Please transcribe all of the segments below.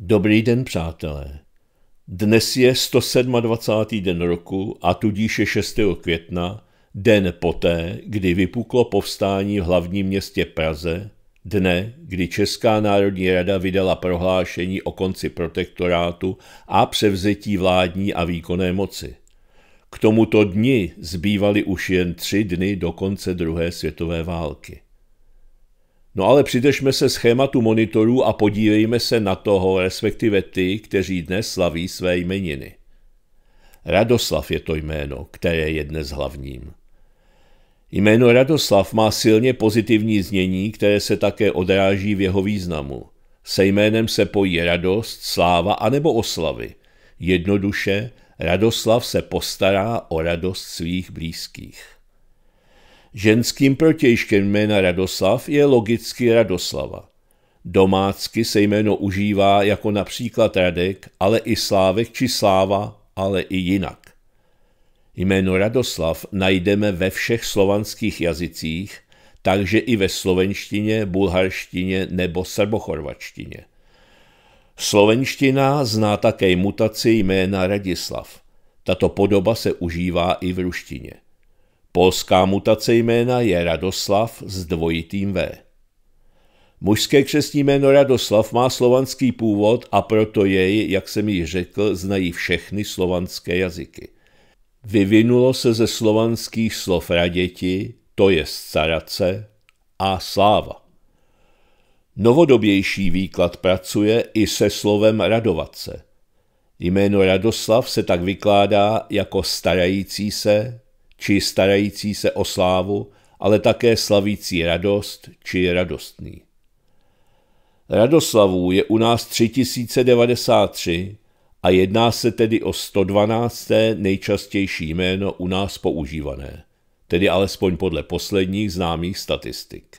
Dobrý den, přátelé. Dnes je 127. den roku a tudíž je 6. května, den poté, kdy vypuklo povstání v hlavním městě Praze, dne, kdy Česká národní rada vydala prohlášení o konci protektorátu a převzetí vládní a výkonné moci. K tomuto dni zbývaly už jen tři dny do konce druhé světové války. No ale přidržme se schématu monitorů a podívejme se na toho, respektive ty, kteří dnes slaví své jmeniny. Radoslav je to jméno, které je dnes hlavním. Jméno Radoslav má silně pozitivní znění, které se také odráží v jeho významu. Se jménem se pojí radost, sláva anebo oslavy. Jednoduše, Radoslav se postará o radost svých blízkých. Ženským protějškem jména Radoslav je logicky Radoslava. Domácky se jméno užívá jako například Radek, ale i Slávek či Sláva, ale i jinak. Jméno Radoslav najdeme ve všech slovanských jazycích, takže i ve slovenštině, bulharštině nebo srbochorvačtině. Slovenština zná také mutaci jména Radislav. Tato podoba se užívá i v ruštině. Polská mutace jména je Radoslav s dvojitým V. Mužské křesní jméno Radoslav má slovanský původ a proto jej, jak jsem ji řekl, znají všechny slovanské jazyky. Vyvinulo se ze slovanských slov raděti, to je carace a sláva. Novodobější výklad pracuje i se slovem radovat se. Jméno Radoslav se tak vykládá jako starající se, či starající se o slávu, ale také slavící radost či radostný. Radoslavů je u nás 3093 a jedná se tedy o 112. nejčastější jméno u nás používané, tedy alespoň podle posledních známých statistik.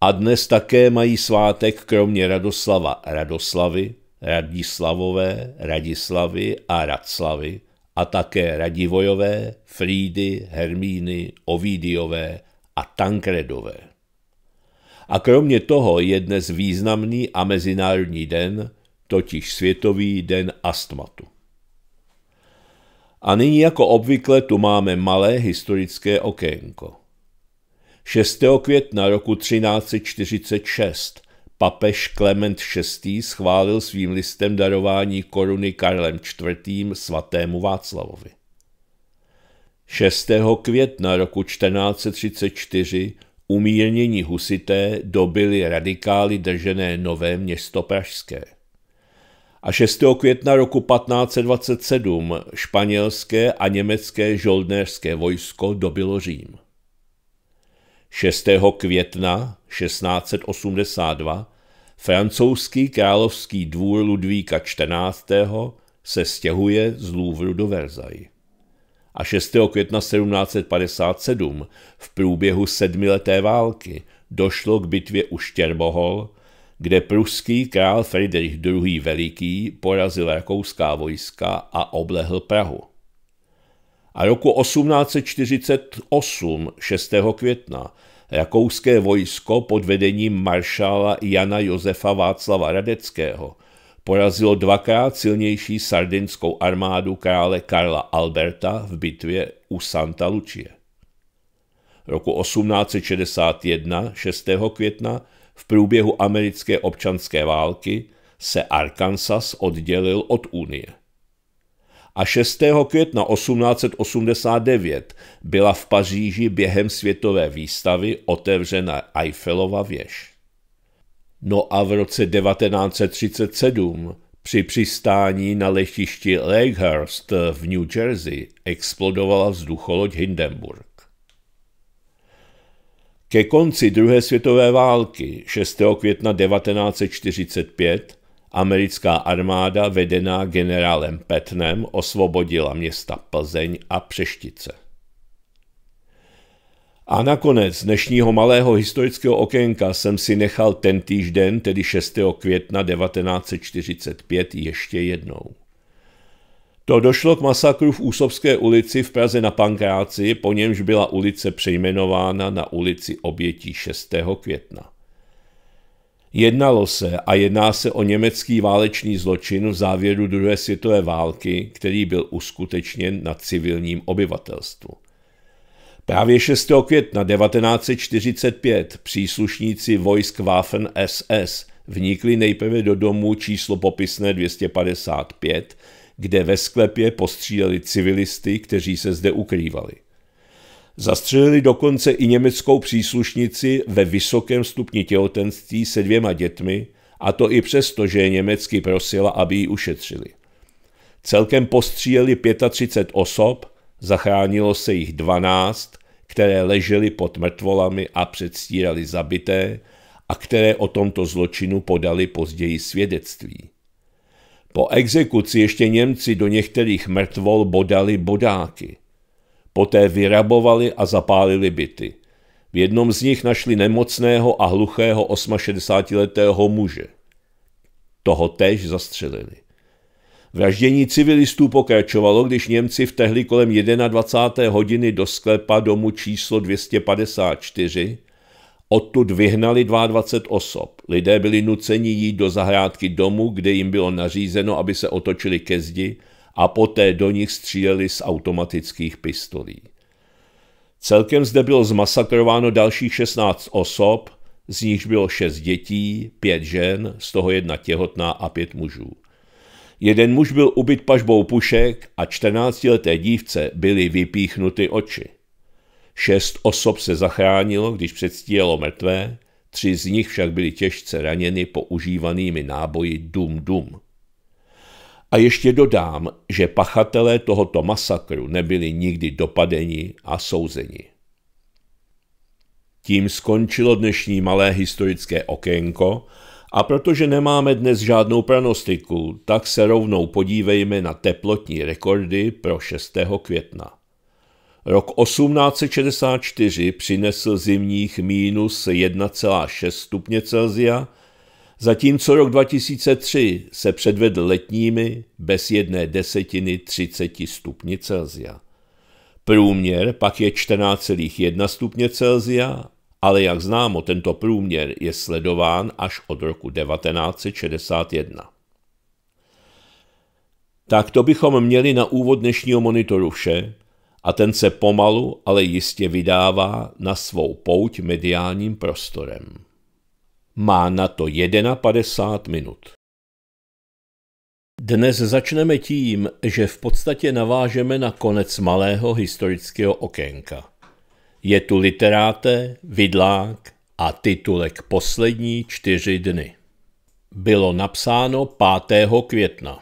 A dnes také mají svátek kromě Radoslava Radoslavy, Radislavové, Radislavy a Radslavy – a také Radivojové, Frídy, Hermíny, Ovídiové a Tankredové. A kromě toho je dnes významný a mezinárodní den, totiž Světový den astmatu. A nyní jako obvykle tu máme malé historické okénko. 6. května roku 1346 Papež Klement VI. schválil svým listem darování koruny Karlem IV. svatému Václavovi. 6. května roku 1434 umírnění husité dobili radikály držené Nové město Pražské. A 6. května roku 1527 španělské a německé žoldnéřské vojsko dobilo Řím. 6. května 1682 francouzský královský dvůr Ludvíka XIV. se stěhuje z Louvru do Versailles. A 6. května 1757 v průběhu sedmileté války došlo k bitvě u Štěrbohol, kde pruský král Friedrich II. Veliký porazil rakouská vojska a oblehl Prahu a roku 1848 6. května rakouské vojsko pod vedením maršála Jana Josefa Václava Radeckého porazilo dvakrát silnější sardinskou armádu krále Karla Alberta v bitvě u Santa Lucie. Roku 1861, 6. května, v průběhu americké občanské války se Arkansas oddělil od Unie – a 6. května 1889 byla v Paříži během světové výstavy otevřena Eiffelova věž. No a v roce 1937 při přistání na letišti Lakehurst v New Jersey explodovala vzducholoď Hindenburg. Ke konci druhé světové války 6. května 1945 Americká armáda vedená generálem Petnem osvobodila města Plzeň a Přeštice. A nakonec dnešního malého historického okénka jsem si nechal ten týžden, tedy 6. května 1945, ještě jednou. To došlo k masakru v Úsobské ulici v Praze na Pankráci, po němž byla ulice přejmenována na ulici obětí 6. května. Jednalo se a jedná se o německý válečný zločin v závěru druhé světové války, který byl uskutečněn na civilním obyvatelstvu. Právě 6. května 1945 příslušníci vojsk Waffen SS vnikli nejprve do domu číslo popisné 255, kde ve sklepě postříleli civilisty, kteří se zde ukrývali. Zastřelili dokonce i německou příslušnici ve vysokém stupni těhotenství se dvěma dětmi, a to i přesto, že je německy prosila, aby ji ušetřili. Celkem postříleli 35 osob, zachránilo se jich 12, které ležely pod mrtvolami a předstírali zabité a které o tomto zločinu podali později svědectví. Po exekuci ještě Němci do některých mrtvol bodali bodáky – Poté vyrabovali a zapálili byty. V jednom z nich našli nemocného a hluchého 68-letého muže. Toho též zastřelili. Vraždění civilistů pokračovalo, když Němci vtehli kolem 21. hodiny do sklepa domu číslo 254. Odtud vyhnali 22 osob. Lidé byli nuceni jít do zahrádky domu, kde jim bylo nařízeno, aby se otočili ke zdi, a poté do nich stříleli z automatických pistolí. Celkem zde bylo zmasakrováno dalších 16 osob, z nichž bylo 6 dětí, 5 žen, z toho jedna těhotná a 5 mužů. Jeden muž byl ubyt pažbou pušek a 14-leté dívce byly vypíchnuty oči. Šest osob se zachránilo, když předstíjelo mrtvé, tři z nich však byly těžce raněny používanými náboji dum-dum. A ještě dodám, že pachatelé tohoto masakru nebyli nikdy dopadeni a souzeni. Tím skončilo dnešní malé historické okénko a protože nemáme dnes žádnou pranostiku, tak se rovnou podívejme na teplotní rekordy pro 6. května. Rok 1864 přinesl zimních minus 1,6 stupně Celsia, zatímco rok 2003 se předvedl letními bez jedné desetiny 30 stupni Celsia. Průměr pak je 14,1 stupně Celsia, ale jak známo, tento průměr je sledován až od roku 1961. Tak to bychom měli na úvod dnešního monitoru vše a ten se pomalu, ale jistě vydává na svou pouť mediálním prostorem. Má na to 51 minut. Dnes začneme tím, že v podstatě navážeme na konec malého historického okénka. Je tu literáte, vidlák a titulek poslední čtyři dny. Bylo napsáno 5. května.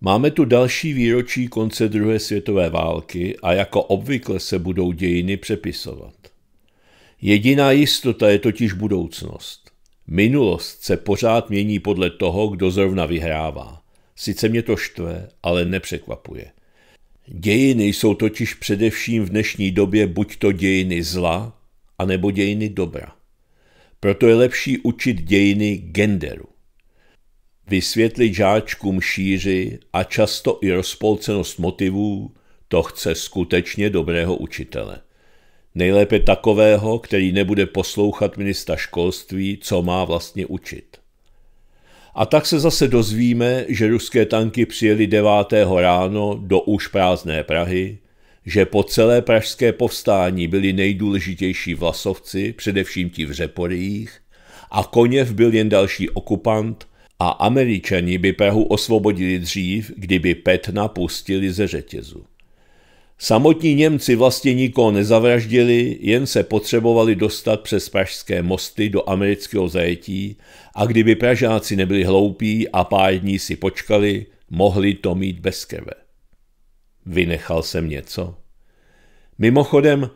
Máme tu další výročí konce druhé světové války a jako obvykle se budou dějiny přepisovat. Jediná jistota je totiž budoucnost. Minulost se pořád mění podle toho, kdo zrovna vyhrává. Sice mě to štve, ale nepřekvapuje. Dějiny jsou totiž především v dnešní době buď to dějiny zla, anebo dějiny dobra. Proto je lepší učit dějiny genderu. Vysvětlit žáčkům šíři a často i rozpolcenost motivů, to chce skutečně dobrého učitele. Nejlépe takového, který nebude poslouchat ministra školství, co má vlastně učit. A tak se zase dozvíme, že ruské tanky přijeli 9. ráno do už prázdné Prahy, že po celé pražské povstání byli nejdůležitější vlasovci, především ti v Řeporích, a Koněv byl jen další okupant a američani by Prahu osvobodili dřív, kdyby Petna pustili ze řetězu. Samotní Němci vlastně nikoho nezavraždili, jen se potřebovali dostat přes pražské mosty do amerického zajetí a kdyby Pražáci nebyli hloupí a pár dní si počkali, mohli to mít bez krve. Vynechal jsem něco. Mimochodem,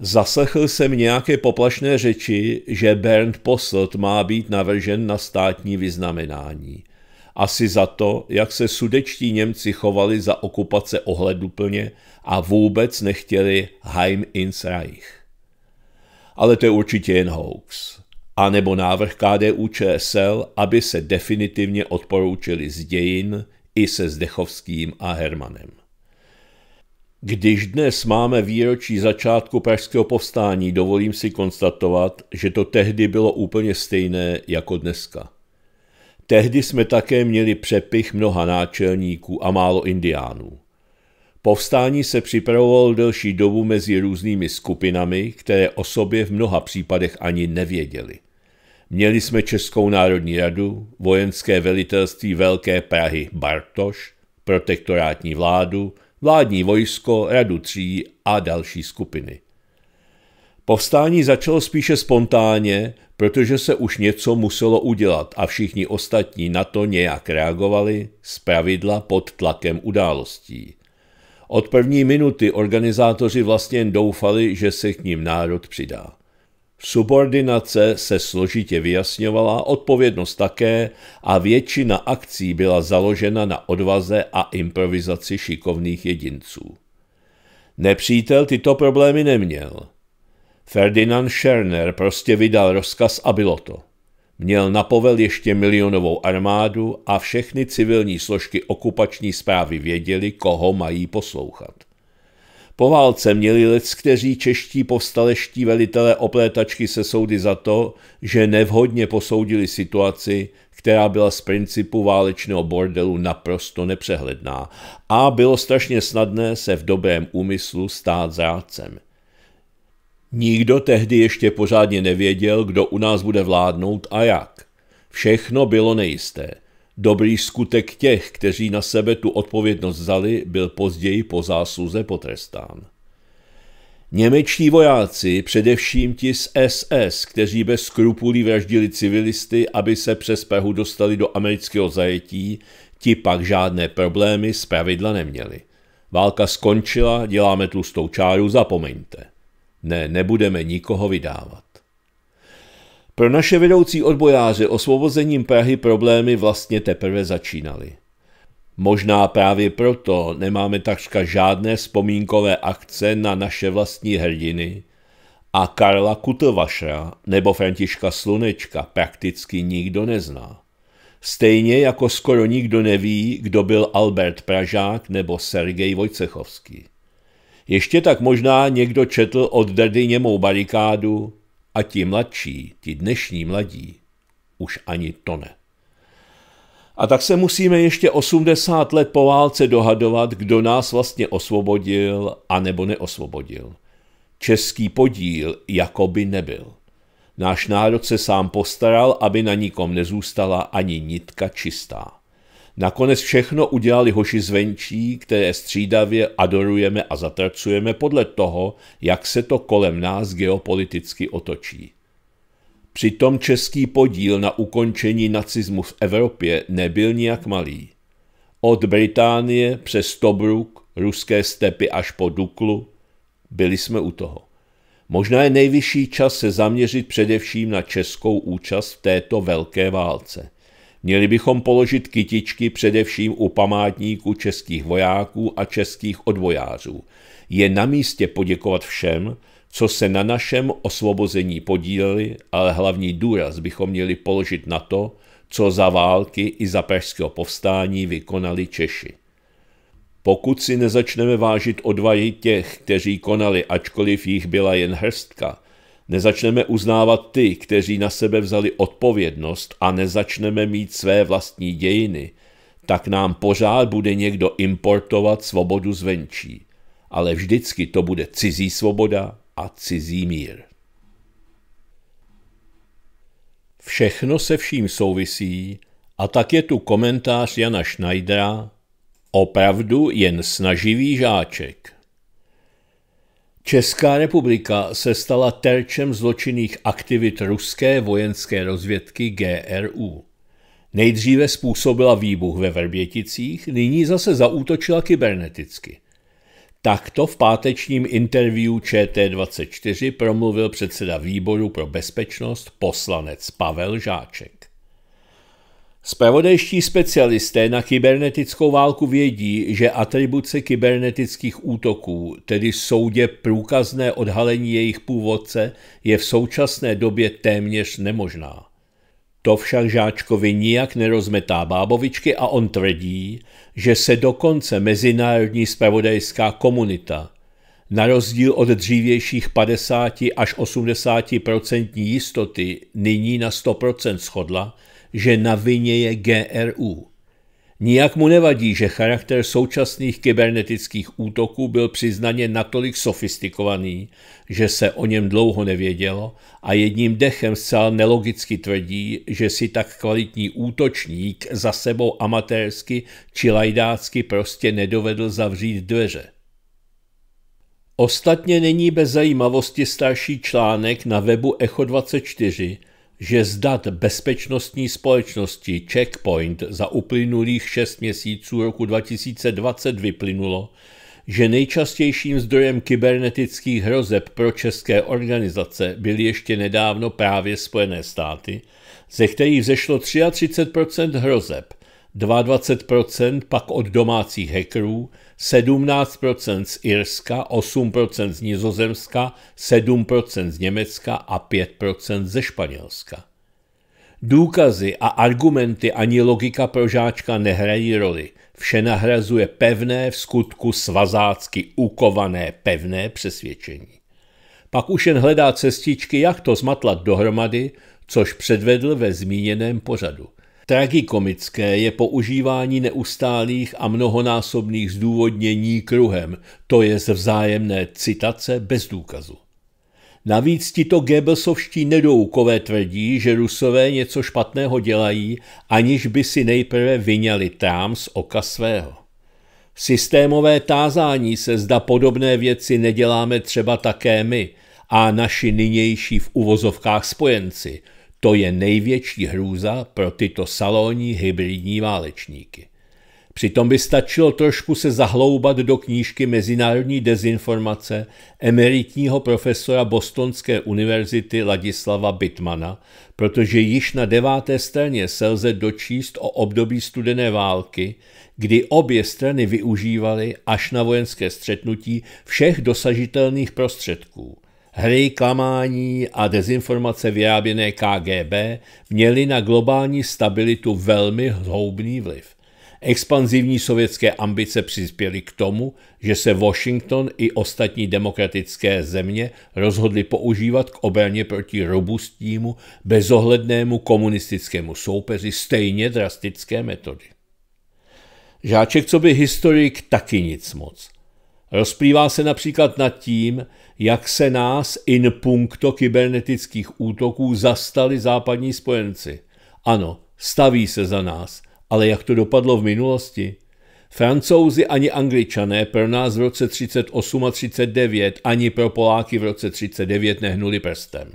zaslechl jsem nějaké poplašné řeči, že Bernd Posselt má být navržen na státní vyznamenání – asi za to, jak se sudečtí Němci chovali za okupace ohleduplně a vůbec nechtěli Heim ins Reich. Ale to je určitě jen hoax. A nebo návrh KDU ČSL, aby se definitivně odporoučili z dějin i se Zdechovským a Hermanem. Když dnes máme výročí začátku pražského povstání, dovolím si konstatovat, že to tehdy bylo úplně stejné jako dneska. Tehdy jsme také měli přepich mnoha náčelníků a málo indiánů. Povstání se připravovalo delší dobu mezi různými skupinami, které o sobě v mnoha případech ani nevěděli. Měli jsme Českou národní radu, vojenské velitelství Velké Prahy Bartoš, protektorátní vládu, vládní vojsko, radu tří a další skupiny. Povstání začalo spíše spontánně, protože se už něco muselo udělat a všichni ostatní na to nějak reagovali, pravidla pod tlakem událostí. Od první minuty organizátoři vlastně jen doufali, že se k ním národ přidá. Subordinace se složitě vyjasňovala, odpovědnost také a většina akcí byla založena na odvaze a improvizaci šikovných jedinců. Nepřítel tyto problémy neměl – Ferdinand Scherner prostě vydal rozkaz a bylo to. Měl na povel ještě milionovou armádu a všechny civilní složky okupační zprávy věděli, koho mají poslouchat. Po válce měli kteří čeští povstaleští velitelé oplétačky se soudy za to, že nevhodně posoudili situaci, která byla z principu válečného bordelu naprosto nepřehledná a bylo strašně snadné se v dobrém úmyslu stát zrádcem – Nikdo tehdy ještě pořádně nevěděl, kdo u nás bude vládnout a jak. Všechno bylo nejisté. Dobrý skutek těch, kteří na sebe tu odpovědnost vzali, byl později po zásluze potrestán. Němečtí vojáci, především ti z SS, kteří bez skrupulí vraždili civilisty, aby se přes Prahu dostali do amerického zajetí, ti pak žádné problémy z pravidla neměli. Válka skončila, děláme tlustou čáru, zapomeňte. Ne, nebudeme nikoho vydávat. Pro naše vedoucí odbojáře osvobozením Prahy problémy vlastně teprve začínaly. Možná právě proto nemáme takřka žádné vzpomínkové akce na naše vlastní hrdiny a Karla Kutlvašra nebo Františka Slunečka prakticky nikdo nezná. Stejně jako skoro nikdo neví, kdo byl Albert Pražák nebo Sergej Vojcechovský. Ještě tak možná někdo četl od dady němou barikádu a ti mladší, ti dnešní mladí, už ani to ne. A tak se musíme ještě 80 let po válce dohadovat, kdo nás vlastně osvobodil a nebo neosvobodil. Český podíl jakoby nebyl. Náš národ se sám postaral, aby na nikom nezůstala ani nitka čistá. Nakonec všechno udělali hoši zvenčí, které střídavě adorujeme a zatracujeme podle toho, jak se to kolem nás geopoliticky otočí. Přitom český podíl na ukončení nacismu v Evropě nebyl nijak malý. Od Británie přes Tobruk, ruské stepy až po Duklu, byli jsme u toho. Možná je nejvyšší čas se zaměřit především na českou účast v této velké válce. Měli bychom položit kytičky především u památníků českých vojáků a českých odvojářů. Je na místě poděkovat všem, co se na našem osvobození podíleli, ale hlavní důraz bychom měli položit na to, co za války i za pražského povstání vykonali Češi. Pokud si nezačneme vážit odvahy těch, kteří konali, ačkoliv jich byla jen hrstka, nezačneme uznávat ty, kteří na sebe vzali odpovědnost a nezačneme mít své vlastní dějiny, tak nám pořád bude někdo importovat svobodu zvenčí. Ale vždycky to bude cizí svoboda a cizí mír. Všechno se vším souvisí a tak je tu komentář Jana Schneidera Opravdu jen snaživý žáček. Česká republika se stala terčem zločinných aktivit ruské vojenské rozvědky GRU. Nejdříve způsobila výbuch ve Vrběticích, nyní zase zaútočila kyberneticky. Takto v pátečním interview ČT24 promluvil předseda výboru pro bezpečnost poslanec Pavel Žáček. Spravodajští specialisté na kybernetickou válku vědí, že atribuce kybernetických útoků, tedy soudě průkazné odhalení jejich původce, je v současné době téměř nemožná. To však Žáčkovi nijak nerozmetá bábovičky a on tvrdí, že se dokonce mezinárodní spravodajská komunita, na rozdíl od dřívějších 50 až 80 jistoty nyní na 100 shodla, že na vině je GRU. Nijak mu nevadí, že charakter současných kybernetických útoků byl přiznaně natolik sofistikovaný, že se o něm dlouho nevědělo a jedním dechem zcela nelogicky tvrdí, že si tak kvalitní útočník za sebou amatérsky či lajdácky prostě nedovedl zavřít dveře. Ostatně není bez zajímavosti starší článek na webu Echo24, že z dat bezpečnostní společnosti Checkpoint za uplynulých 6 měsíců roku 2020 vyplynulo, že nejčastějším zdrojem kybernetických hrozeb pro české organizace byly ještě nedávno právě Spojené státy, ze kterých zešlo 33 hrozeb, 22 pak od domácích hackerů, 17% z Irska, 8% z Nizozemska, 7% z Německa a 5% ze Španělska. Důkazy a argumenty ani logika pro žáčka nehrají roli. Vše nahrazuje pevné, v skutku svazácky ukované pevné přesvědčení. Pak už jen hledá cestičky, jak to zmatlat dohromady, což předvedl ve zmíněném pořadu. Tragikomické je používání neustálých a mnohonásobných zdůvodnění kruhem, to je vzájemné citace bez důkazu. Navíc tito Goebbelsovští nedoukové tvrdí, že rusové něco špatného dělají, aniž by si nejprve vyňali trám z oka svého. Systémové tázání se zda podobné věci neděláme třeba také my a naši nynější v uvozovkách spojenci – to je největší hrůza pro tyto salóní hybridní válečníky. Přitom by stačilo trošku se zahloubat do knížky Mezinárodní dezinformace emeritního profesora Bostonské univerzity Ladislava Bitmana, protože již na deváté straně se lze dočíst o období studené války, kdy obě strany využívaly až na vojenské střetnutí všech dosažitelných prostředků. Hry, klamání a dezinformace vyráběné KGB měly na globální stabilitu velmi hloubný vliv. Expanzivní sovětské ambice přispěly k tomu, že se Washington i ostatní demokratické země rozhodly používat k obraně proti robustnímu, bezohlednému komunistickému soupeři stejně drastické metody. Žáček, co by historik, taky nic moc. Rozplývá se například nad tím, jak se nás in puncto kybernetických útoků zastali západní spojenci. Ano, staví se za nás, ale jak to dopadlo v minulosti? Francouzi ani Angličané pro nás v roce 38 a 39 ani pro Poláky v roce 39 nehnuli prstem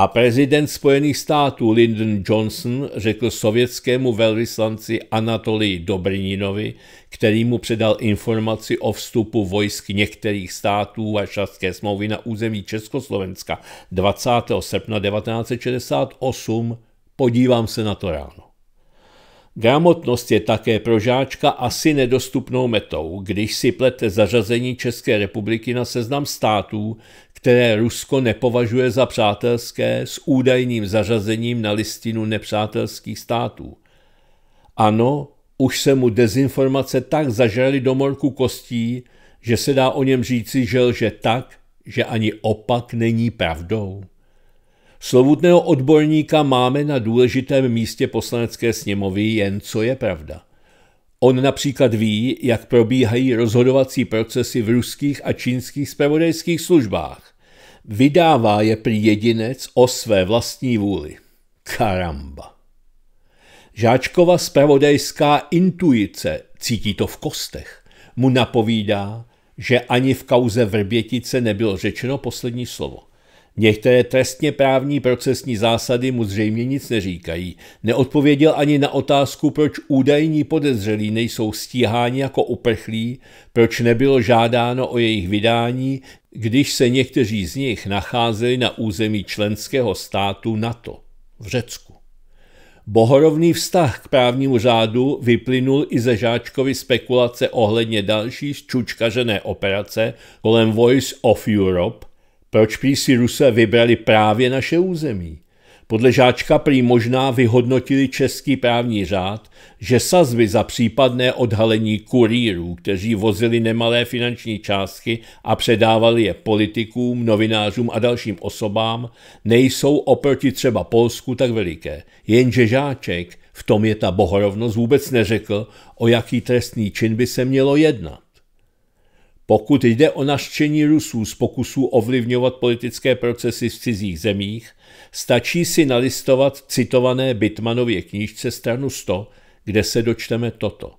a prezident Spojených států Lyndon Johnson řekl sovětskému velvyslanci Anatolii Dobrininovi, který mu předal informaci o vstupu vojsk některých států Varšavské smlouvy na území Československa 20. srpna 1968, podívám se na to ráno. Gramotnost je také pro žáčka asi nedostupnou metou, když si plete zařazení České republiky na seznam států, které Rusko nepovažuje za přátelské s údajným zařazením na listinu nepřátelských států. Ano, už se mu dezinformace tak zažrali do morku kostí, že se dá o něm říci, že lže tak, že ani opak není pravdou. Slovutného odborníka máme na důležitém místě poslanecké sněmovy jen co je pravda. On například ví, jak probíhají rozhodovací procesy v ruských a čínských spravodajských službách. Vydává je prý jedinec o své vlastní vůli. Karamba. Žáčkova spravodajská intuice, cítí to v kostech, mu napovídá, že ani v kauze Vrbětice nebylo řečeno poslední slovo. Některé trestně právní procesní zásady mu zřejmě nic neříkají. Neodpověděl ani na otázku, proč údajní podezřelí nejsou stíháni jako uprchlí, proč nebylo žádáno o jejich vydání, když se někteří z nich nacházeli na území členského státu NATO v Řecku. Bohorovný vztah k právnímu řádu vyplynul i ze žáčkovy spekulace ohledně další čučkařené operace kolem Voice of Europe, proč prý si Rusé vybrali právě naše území? Podle Žáčka prý možná vyhodnotili český právní řád, že sazby za případné odhalení kurýrů, kteří vozili nemalé finanční částky a předávali je politikům, novinářům a dalším osobám, nejsou oproti třeba Polsku tak veliké. Jenže Žáček, v tom je ta bohorovnost, vůbec neřekl, o jaký trestný čin by se mělo jednat. Pokud jde o naštění Rusů z pokusů ovlivňovat politické procesy v cizích zemích, stačí si nalistovat citované Bitmanově knížce stranu 100, kde se dočteme toto.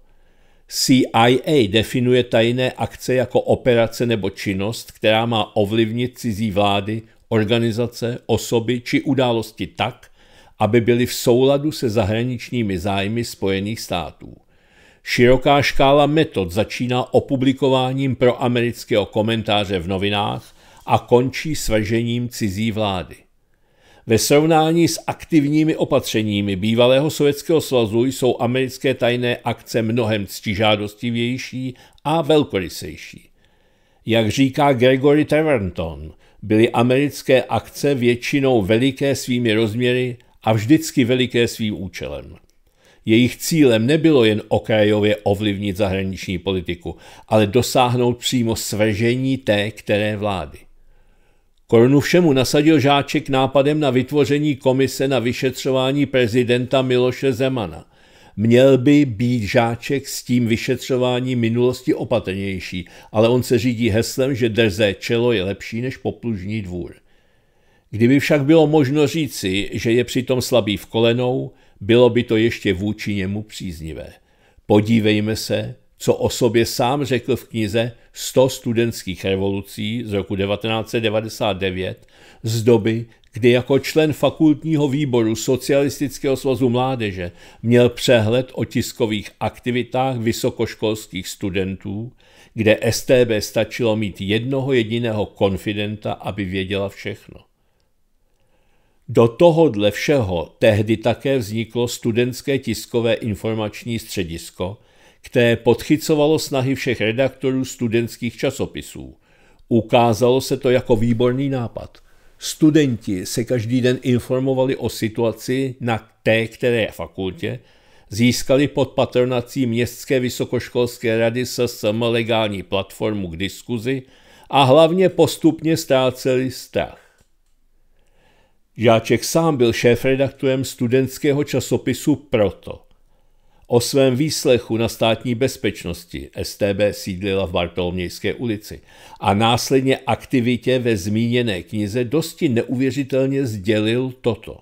CIA definuje tajné akce jako operace nebo činnost, která má ovlivnit cizí vlády, organizace, osoby či události tak, aby byly v souladu se zahraničními zájmy Spojených států. Široká škála metod začíná opublikováním pro amerického komentáře v novinách a končí svržením cizí vlády. Ve srovnání s aktivními opatřeními bývalého Sovětského svazu jsou americké tajné akce mnohem ctižádostivější a velkorysejší. Jak říká Gregory Taverton, byly americké akce většinou veliké svými rozměry a vždycky veliké svým účelem. Jejich cílem nebylo jen okrajově ovlivnit zahraniční politiku, ale dosáhnout přímo svržení té, které vlády. Korunu všemu nasadil žáček nápadem na vytvoření komise na vyšetřování prezidenta Miloše Zemana. Měl by být žáček s tím vyšetřování minulosti opatrnější, ale on se řídí heslem, že drzé čelo je lepší než poplužní dvůr. Kdyby však bylo možno říci, že je přitom slabý v kolenou, bylo by to ještě vůči němu příznivé. Podívejme se, co o sobě sám řekl v knize 100 studentských revolucí z roku 1999, z doby, kdy jako člen fakultního výboru Socialistického svazu mládeže měl přehled o tiskových aktivitách vysokoškolských studentů, kde STB stačilo mít jednoho jediného konfidenta, aby věděla všechno. Do tohohle všeho tehdy také vzniklo studentské tiskové informační středisko, které podchycovalo snahy všech redaktorů studentských časopisů. Ukázalo se to jako výborný nápad. Studenti se každý den informovali o situaci na té které fakultě, získali pod patronací Městské vysokoškolské rady SSM legální platformu k diskuzi a hlavně postupně ztráceli strach. Žáček sám byl šéfredaktorem studentského časopisu Proto. O svém výslechu na státní bezpečnosti STB sídlila v Bartolomějské ulici a následně aktivitě ve zmíněné knize dosti neuvěřitelně sdělil toto.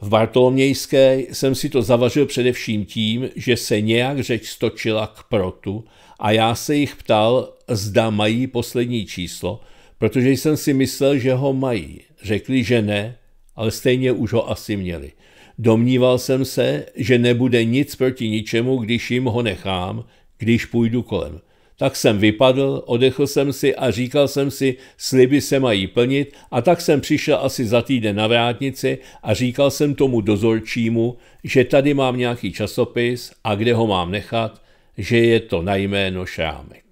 V Bartolomějské jsem si to zavažil především tím, že se nějak řeč stočila k protu a já se jich ptal, zda mají poslední číslo, protože jsem si myslel, že ho mají. Řekli, že ne, ale stejně už ho asi měli. Domníval jsem se, že nebude nic proti ničemu, když jim ho nechám, když půjdu kolem. Tak jsem vypadl, odechl jsem si a říkal jsem si, sliby se mají plnit a tak jsem přišel asi za týden na vrátnici a říkal jsem tomu dozorčímu, že tady mám nějaký časopis a kde ho mám nechat, že je to na jméno Šrámek.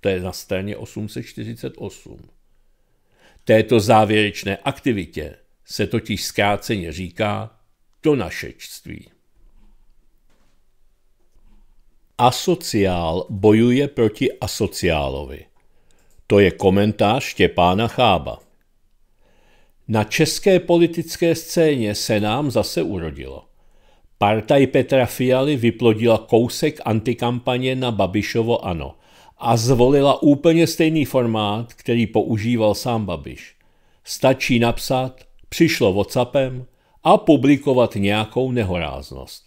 To je na straně 848. Této závěrečné aktivitě se totiž zkráceně říká našečství. Asociál bojuje proti asociálovi. To je komentář Štěpána Chába. Na české politické scéně se nám zase urodilo. Partaj Petra Fialy vyplodila kousek antikampaně na Babišovo ano – a zvolila úplně stejný formát, který používal sám Babiš. Stačí napsat, přišlo WhatsAppem a publikovat nějakou nehoráznost.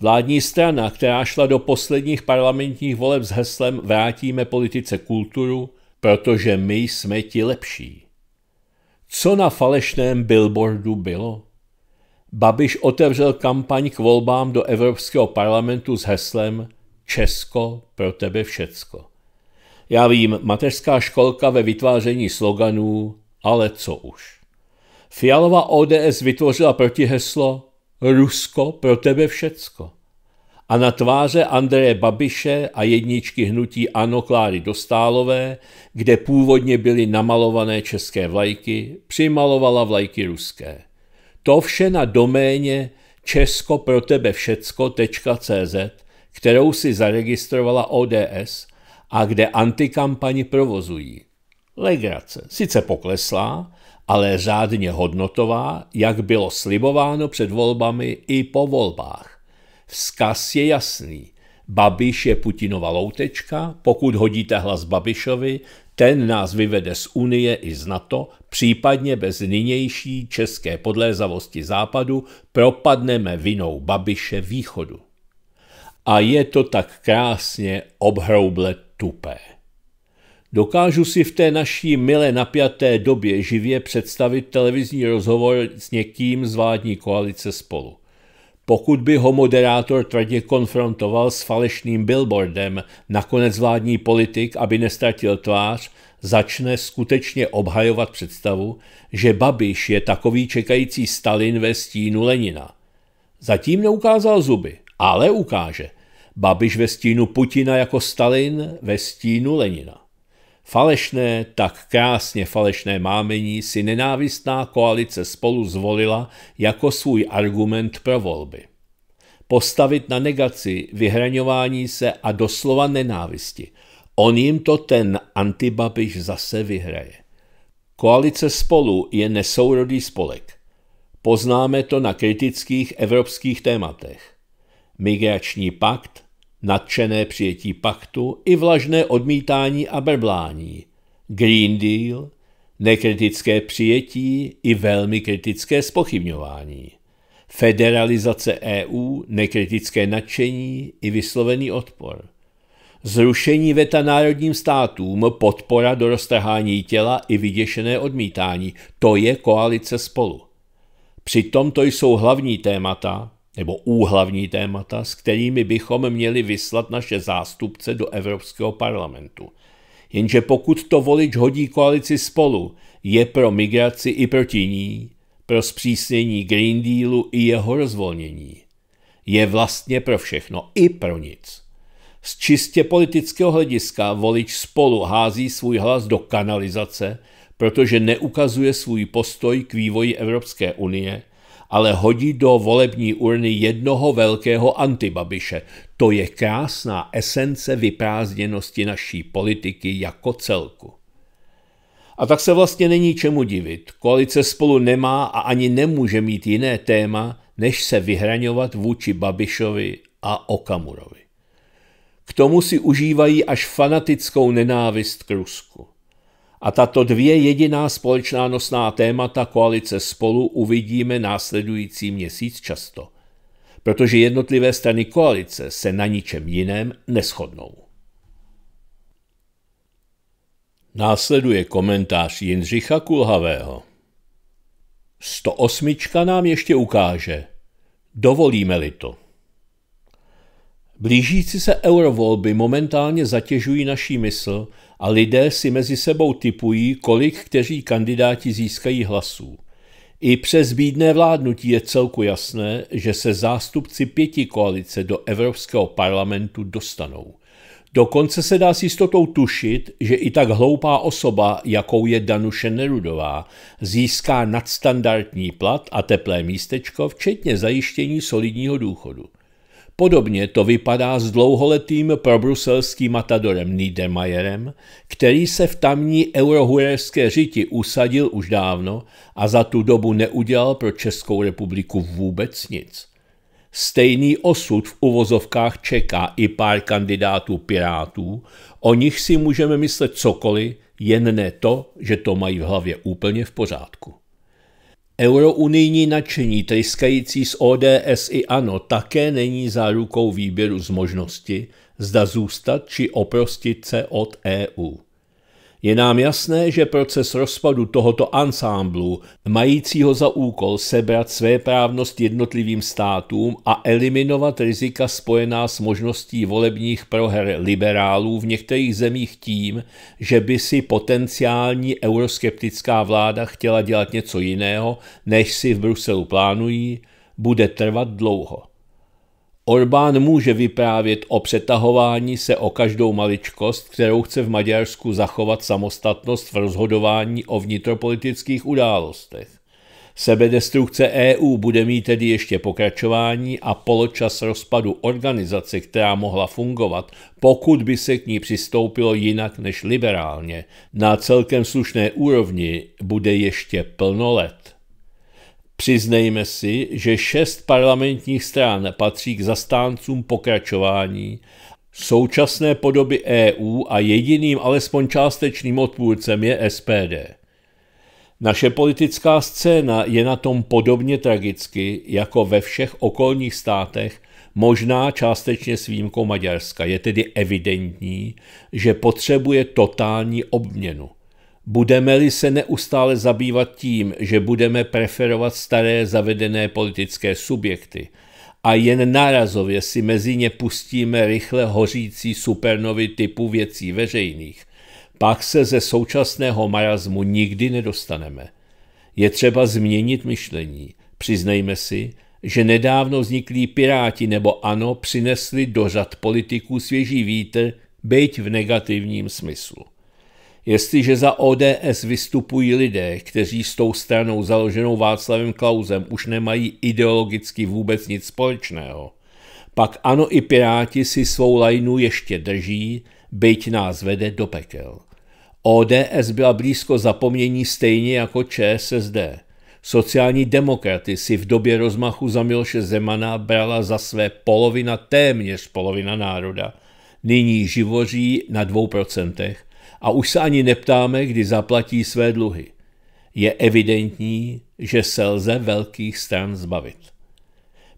Vládní strana, která šla do posledních parlamentních voleb s heslem Vrátíme politice kulturu, protože my jsme ti lepší. Co na falešném billboardu bylo? Babiš otevřel kampaň k volbám do Evropského parlamentu s heslem Česko pro tebe všecko. Já vím, mateřská školka ve vytváření sloganů, ale co už. Fialová ODS vytvořila protiheslo Rusko pro tebe všecko. A na tváře Andreje Babiše a jedničky hnutí Ano Kláry Dostálové, kde původně byly namalované české vlajky, přimalovala vlajky ruské. To vše na doméně česko pro tebe všecko.cz, kterou si zaregistrovala ODS a kde antikampani provozují. Legrace sice poklesla, ale řádně hodnotová, jak bylo slibováno před volbami i po volbách. Vzkaz je jasný. Babiš je Putinova loutečka, pokud hodíte hlas Babišovi, ten nás vyvede z Unie i z NATO, případně bez nynější české podlézavosti Západu propadneme vinou Babiše Východu. A je to tak krásně obhroublet tupé. Dokážu si v té naší mile napjaté době živě představit televizní rozhovor s někým z vládní koalice spolu. Pokud by ho moderátor tvrdě konfrontoval s falešným billboardem, nakonec vládní politik, aby nestratil tvář, začne skutečně obhajovat představu, že Babiš je takový čekající Stalin ve stínu Lenina. Zatím neukázal zuby, ale ukáže – Babiš ve stínu Putina jako Stalin ve stínu Lenina. Falešné, tak krásně falešné mámení si nenávistná koalice spolu zvolila jako svůj argument pro volby. Postavit na negaci, vyhraňování se a doslova nenávisti. On jim to ten antibabiš zase vyhraje. Koalice spolu je nesourodý spolek. Poznáme to na kritických evropských tématech. Migrační pakt, nadšené přijetí paktu i vlažné odmítání a brblání, Green Deal, nekritické přijetí i velmi kritické spochybňování, federalizace EU, nekritické nadšení i vyslovený odpor, zrušení veta národním státům, podpora do roztrhání těla i vyděšené odmítání, to je koalice spolu. Přitom to jsou hlavní témata, nebo úhlavní témata, s kterými bychom měli vyslat naše zástupce do Evropského parlamentu. Jenže pokud to volič hodí koalici spolu, je pro migraci i proti ní, pro zpřísnění Green Dealu i jeho rozvolnění. Je vlastně pro všechno, i pro nic. Z čistě politického hlediska volič spolu hází svůj hlas do kanalizace, protože neukazuje svůj postoj k vývoji Evropské unie – ale hodí do volební urny jednoho velkého antibabiše. To je krásná esence vyprázdněnosti naší politiky jako celku. A tak se vlastně není čemu divit. Koalice spolu nemá a ani nemůže mít jiné téma, než se vyhraňovat vůči Babišovi a Okamurovi. K tomu si užívají až fanatickou nenávist k Rusku. A tato dvě jediná společná nosná témata koalice spolu uvidíme následující měsíc často, protože jednotlivé strany koalice se na ničem jiném neschodnou. Následuje komentář Jindřicha Kulhavého. 108 nám ještě ukáže, dovolíme-li to. Blížící se eurovolby momentálně zatěžují naší mysl a lidé si mezi sebou typují, kolik kteří kandidáti získají hlasů. I přes bídné vládnutí je celku jasné, že se zástupci pěti koalice do Evropského parlamentu dostanou. Dokonce se dá s jistotou tušit, že i tak hloupá osoba, jakou je Danuše Nerudová, získá nadstandardní plat a teplé místečko, včetně zajištění solidního důchodu. Podobně to vypadá s dlouholetým probruselským matadorem Niedermayerem, který se v tamní eurohujerské řiti usadil už dávno a za tu dobu neudělal pro Českou republiku vůbec nic. Stejný osud v uvozovkách čeká i pár kandidátů pirátů, o nich si můžeme myslet cokoliv, jen ne to, že to mají v hlavě úplně v pořádku. Eurounijní nadšení tryskající z ODS i ANO také není zárukou výběru z možnosti, zda zůstat či oprostit se od EU. Je nám jasné, že proces rozpadu tohoto ansámblu, majícího za úkol sebrat své právnost jednotlivým státům a eliminovat rizika spojená s možností volebních proher liberálů v některých zemích tím, že by si potenciální euroskeptická vláda chtěla dělat něco jiného, než si v Bruselu plánují, bude trvat dlouho. Orbán může vyprávět o přetahování se o každou maličkost, kterou chce v Maďarsku zachovat samostatnost v rozhodování o vnitropolitických událostech. Sebedestrukce EU bude mít tedy ještě pokračování a poločas rozpadu organizace, která mohla fungovat, pokud by se k ní přistoupilo jinak než liberálně, na celkem slušné úrovni bude ještě plno let. Přiznejme si, že šest parlamentních stran patří k zastáncům pokračování současné podoby EU a jediným alespoň částečným odpůrcem je SPD. Naše politická scéna je na tom podobně tragicky jako ve všech okolních státech, možná částečně s výjimkou Maďarska. Je tedy evidentní, že potřebuje totální obměnu. Budeme-li se neustále zabývat tím, že budeme preferovat staré zavedené politické subjekty a jen nárazově si mezi ně pustíme rychle hořící supernovy typu věcí veřejných, pak se ze současného marazmu nikdy nedostaneme. Je třeba změnit myšlení. Přiznejme si, že nedávno vzniklí Piráti nebo ANO přinesli do řad politiků svěží vítr, byť v negativním smyslu. Jestliže za ODS vystupují lidé, kteří s tou stranou založenou Václavem Klausem už nemají ideologicky vůbec nic společného, pak ano i Piráti si svou lajnu ještě drží, byť nás vede do pekel. ODS byla blízko zapomnění stejně jako ČSSD. Sociální demokraty si v době rozmachu za Milše Zemana brala za své polovina, téměř polovina národa. Nyní živoří na dvou procentech a už se ani neptáme, kdy zaplatí své dluhy. Je evidentní, že se lze velkých stran zbavit.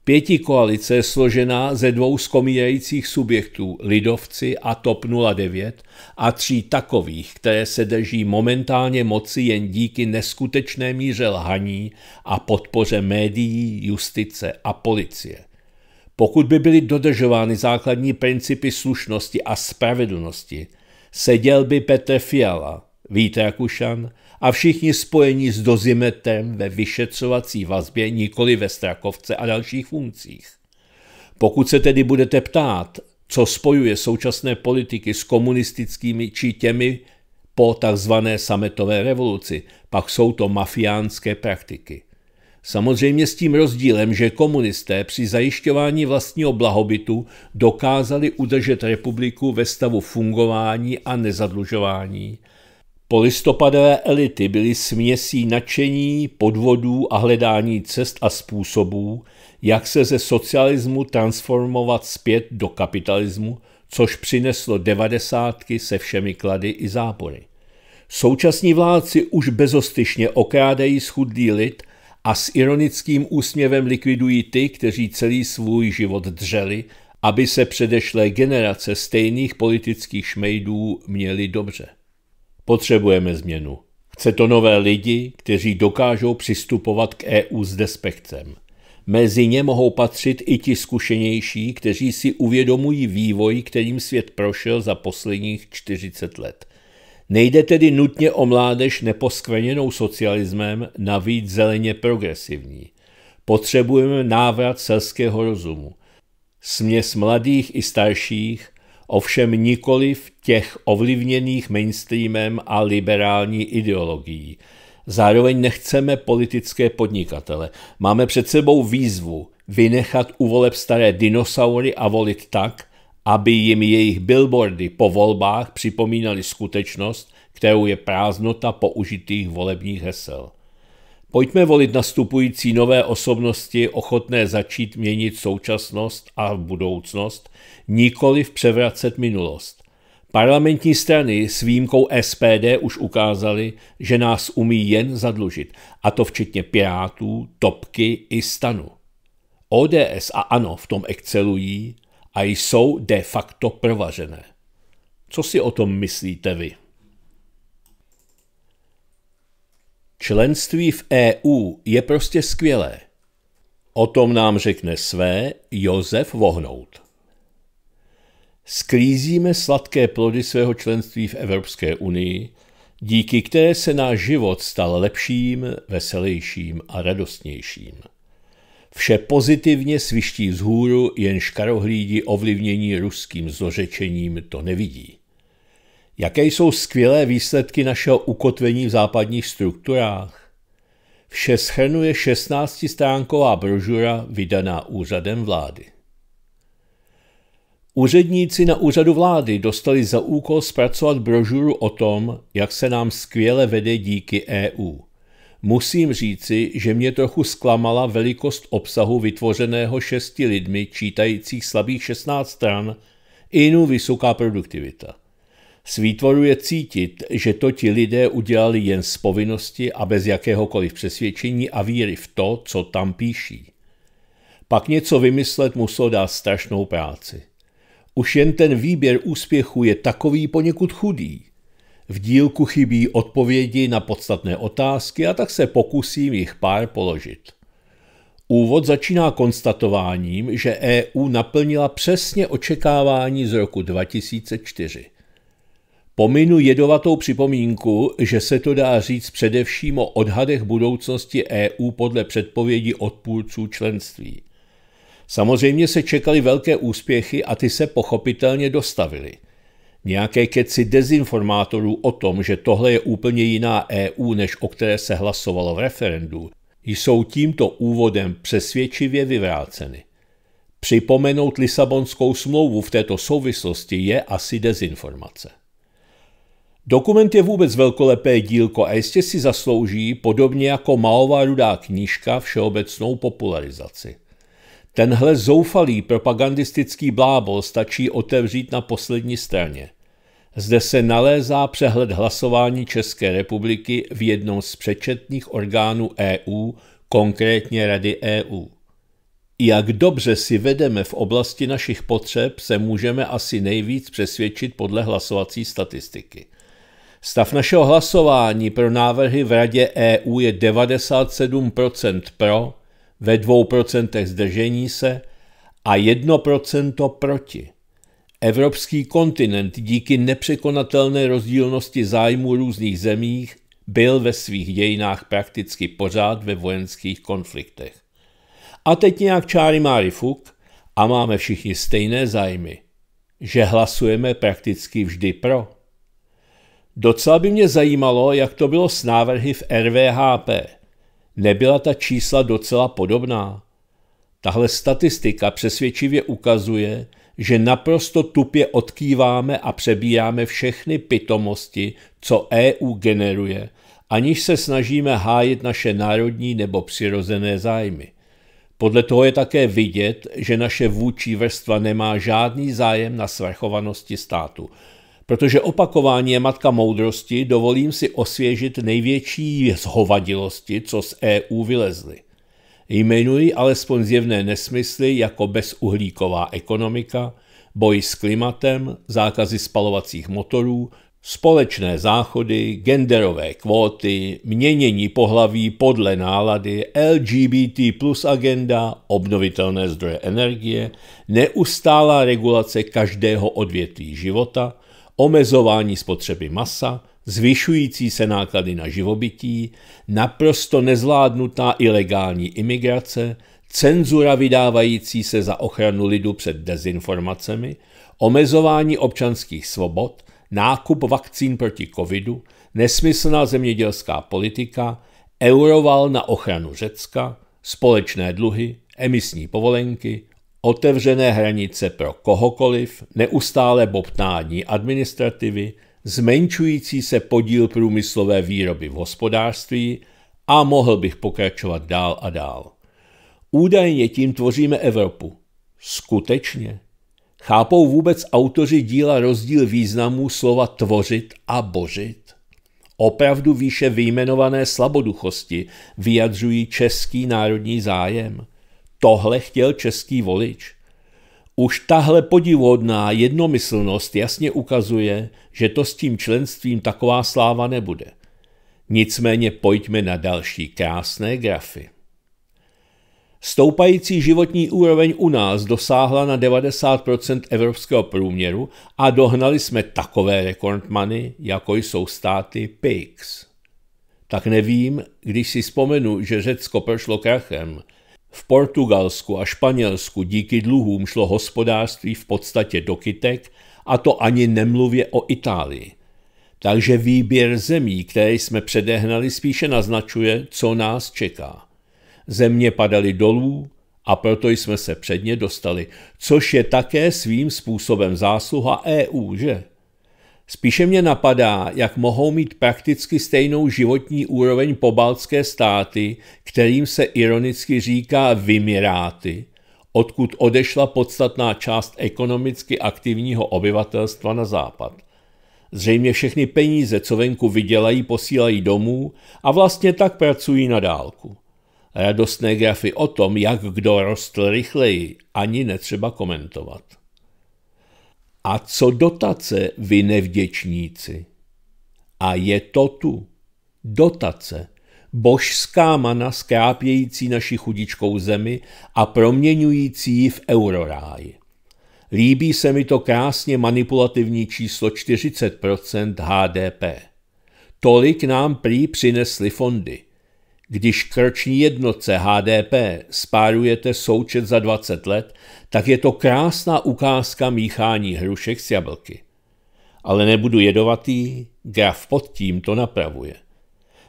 Pěti koalice je složená ze dvou skomíjajících subjektů Lidovci a TOP 09 a tří takových, které se drží momentálně moci jen díky neskutečné míře lhaní a podpoře médií, justice a policie. Pokud by byly dodržovány základní principy slušnosti a spravedlnosti, seděl by Petr Fiala, Vít Rakušan a všichni spojení s dozimetem ve vyšetřovací vazbě, nikoli ve Strakovce a dalších funkcích. Pokud se tedy budete ptát, co spojuje současné politiky s komunistickými či těmi po tzv. sametové revoluci, pak jsou to mafiánské praktiky. Samozřejmě s tím rozdílem, že komunisté při zajišťování vlastního blahobytu dokázali udržet republiku ve stavu fungování a nezadlužování. Polistopadové elity byly směsí nadšení, podvodů a hledání cest a způsobů, jak se ze socialismu transformovat zpět do kapitalismu, což přineslo devadesátky se všemi klady i zápory. Současní vládci už bezostyšně okrádají schudlý lid – a s ironickým úsměvem likvidují ty, kteří celý svůj život dřeli, aby se předešlé generace stejných politických šmejdů měly dobře. Potřebujeme změnu. Chce to nové lidi, kteří dokážou přistupovat k EU s despektem. Mezi ně mohou patřit i ti zkušenější, kteří si uvědomují vývoj, kterým svět prošel za posledních 40 let – Nejde tedy nutně o mládež neposkvrněnou socialismem, navíc zeleně progresivní. Potřebujeme návrat selského rozumu. Směs mladých i starších, ovšem nikoli v těch ovlivněných mainstreamem a liberální ideologií. Zároveň nechceme politické podnikatele. Máme před sebou výzvu vynechat u voleb staré dinosaury a volit tak, aby jim jejich billboardy po volbách připomínaly skutečnost, kterou je prázdnota použitých volebních hesel. Pojďme volit nastupující nové osobnosti ochotné začít měnit současnost a budoucnost, nikoli v převracet minulost. Parlamentní strany s výjimkou SPD už ukázaly, že nás umí jen zadlužit, a to včetně Pirátů, Topky i Stanu. ODS a ANO v tom excelují, a jsou de facto provařené. Co si o tom myslíte vy? Členství v EU je prostě skvělé. O tom nám řekne své Josef Vohnout. Sklízíme sladké plody svého členství v Evropské unii, díky které se náš život stal lepším, veselějším a radostnějším. Vše pozitivně sviští vzhůru, jen škarohlídi ovlivnění ruským zlořečením to nevidí. Jaké jsou skvělé výsledky našeho ukotvení v západních strukturách? Vše schrnuje 16-stránková brožura vydaná úřadem vlády. Úředníci na úřadu vlády dostali za úkol zpracovat brožuru o tom, jak se nám skvěle vede díky EU. Musím říci, že mě trochu zklamala velikost obsahu vytvořeného šesti lidmi čítajících slabých 16 stran, jinou vysoká produktivita. S výtvoru je cítit, že to ti lidé udělali jen z povinnosti a bez jakéhokoliv přesvědčení a víry v to, co tam píší. Pak něco vymyslet muselo dát strašnou práci. Už jen ten výběr úspěchu je takový poněkud chudý – v dílku chybí odpovědi na podstatné otázky a tak se pokusím jich pár položit. Úvod začíná konstatováním, že EU naplnila přesně očekávání z roku 2004. Pominu jedovatou připomínku, že se to dá říct především o odhadech budoucnosti EU podle předpovědi odpůrců členství. Samozřejmě se čekaly velké úspěchy a ty se pochopitelně dostavily – Nějaké keci dezinformátorů o tom, že tohle je úplně jiná EU, než o které se hlasovalo v referendu, jsou tímto úvodem přesvědčivě vyvráceny. Připomenout Lisabonskou smlouvu v této souvislosti je asi dezinformace. Dokument je vůbec velkolepé dílko a jistě si zaslouží, podobně jako Maová rudá knížka, všeobecnou popularizaci. Tenhle zoufalý propagandistický blábol stačí otevřít na poslední straně. Zde se nalézá přehled hlasování České republiky v jednom z přečetných orgánů EU, konkrétně Rady EU. Jak dobře si vedeme v oblasti našich potřeb, se můžeme asi nejvíc přesvědčit podle hlasovací statistiky. Stav našeho hlasování pro návrhy v Radě EU je 97% pro, ve 2% zdržení se a 1% proti. Evropský kontinent díky nepřekonatelné rozdílnosti zájmů různých zemích byl ve svých dějinách prakticky pořád ve vojenských konfliktech. A teď nějak čáry máry fuk a máme všichni stejné zájmy, že hlasujeme prakticky vždy pro. Docela by mě zajímalo, jak to bylo s návrhy v RVHP. Nebyla ta čísla docela podobná? Tahle statistika přesvědčivě ukazuje, že naprosto tupě odkýváme a přebíráme všechny pitomosti, co EU generuje, aniž se snažíme hájit naše národní nebo přirozené zájmy. Podle toho je také vidět, že naše vůči vrstva nemá žádný zájem na svrchovanosti státu. Protože opakování je matka moudrosti, dovolím si osvěžit největší zhovadilosti, co z EU vylezly. Jmenují alespoň zjevné nesmysly jako bezuhlíková ekonomika, boj s klimatem, zákazy spalovacích motorů, společné záchody, genderové kvóty, měnění pohlaví podle nálady, LGBT plus agenda, obnovitelné zdroje energie, neustálá regulace každého odvětví života, omezování spotřeby masa, zvyšující se náklady na živobytí, naprosto nezvládnutá ilegální imigrace, cenzura vydávající se za ochranu lidu před dezinformacemi, omezování občanských svobod, nákup vakcín proti covidu, nesmyslná zemědělská politika, euroval na ochranu Řecka, společné dluhy, emisní povolenky, otevřené hranice pro kohokoliv, neustále bobtnání administrativy, zmenšující se podíl průmyslové výroby v hospodářství a mohl bych pokračovat dál a dál. Údajně tím tvoříme Evropu. Skutečně? Chápou vůbec autoři díla rozdíl významů slova tvořit a bořit? Opravdu výše vyjmenované slaboduchosti vyjadřují český národní zájem. Tohle chtěl český volič. Už tahle podivodná jednomyslnost jasně ukazuje, že to s tím členstvím taková sláva nebude. Nicméně pojďme na další krásné grafy. Stoupající životní úroveň u nás dosáhla na 90% evropského průměru a dohnali jsme takové rekordmany, jako jsou státy PIGS. Tak nevím, když si vzpomenu, že Řecko prošlo krachem – v Portugalsku a Španělsku díky dluhům šlo hospodářství v podstatě do kytek, a to ani nemluvě o Itálii. Takže výběr zemí, které jsme předehnali, spíše naznačuje, co nás čeká. Země padaly dolů a proto jsme se předně dostali, což je také svým způsobem zásluha EU, že? Spíše mě napadá, jak mohou mít prakticky stejnou životní úroveň pobaltské státy, kterým se ironicky říká Vymiráty, odkud odešla podstatná část ekonomicky aktivního obyvatelstva na západ. Zřejmě všechny peníze, co venku vydělají, posílají domů a vlastně tak pracují na dálku. Radostné grafy o tom, jak kdo rostl rychleji, ani netřeba komentovat. A co dotace, vy nevděčníci? A je to tu. Dotace. Božská mana skrápějící naši chudičkou zemi a proměňující ji v euroráj. Líbí se mi to krásně manipulativní číslo 40% HDP. Tolik nám prý přinesly fondy. Když k roční jednotce HDP spárujete součet za 20 let, tak je to krásná ukázka míchání hrušek s jablky. Ale nebudu jedovatý, graf pod tím to napravuje.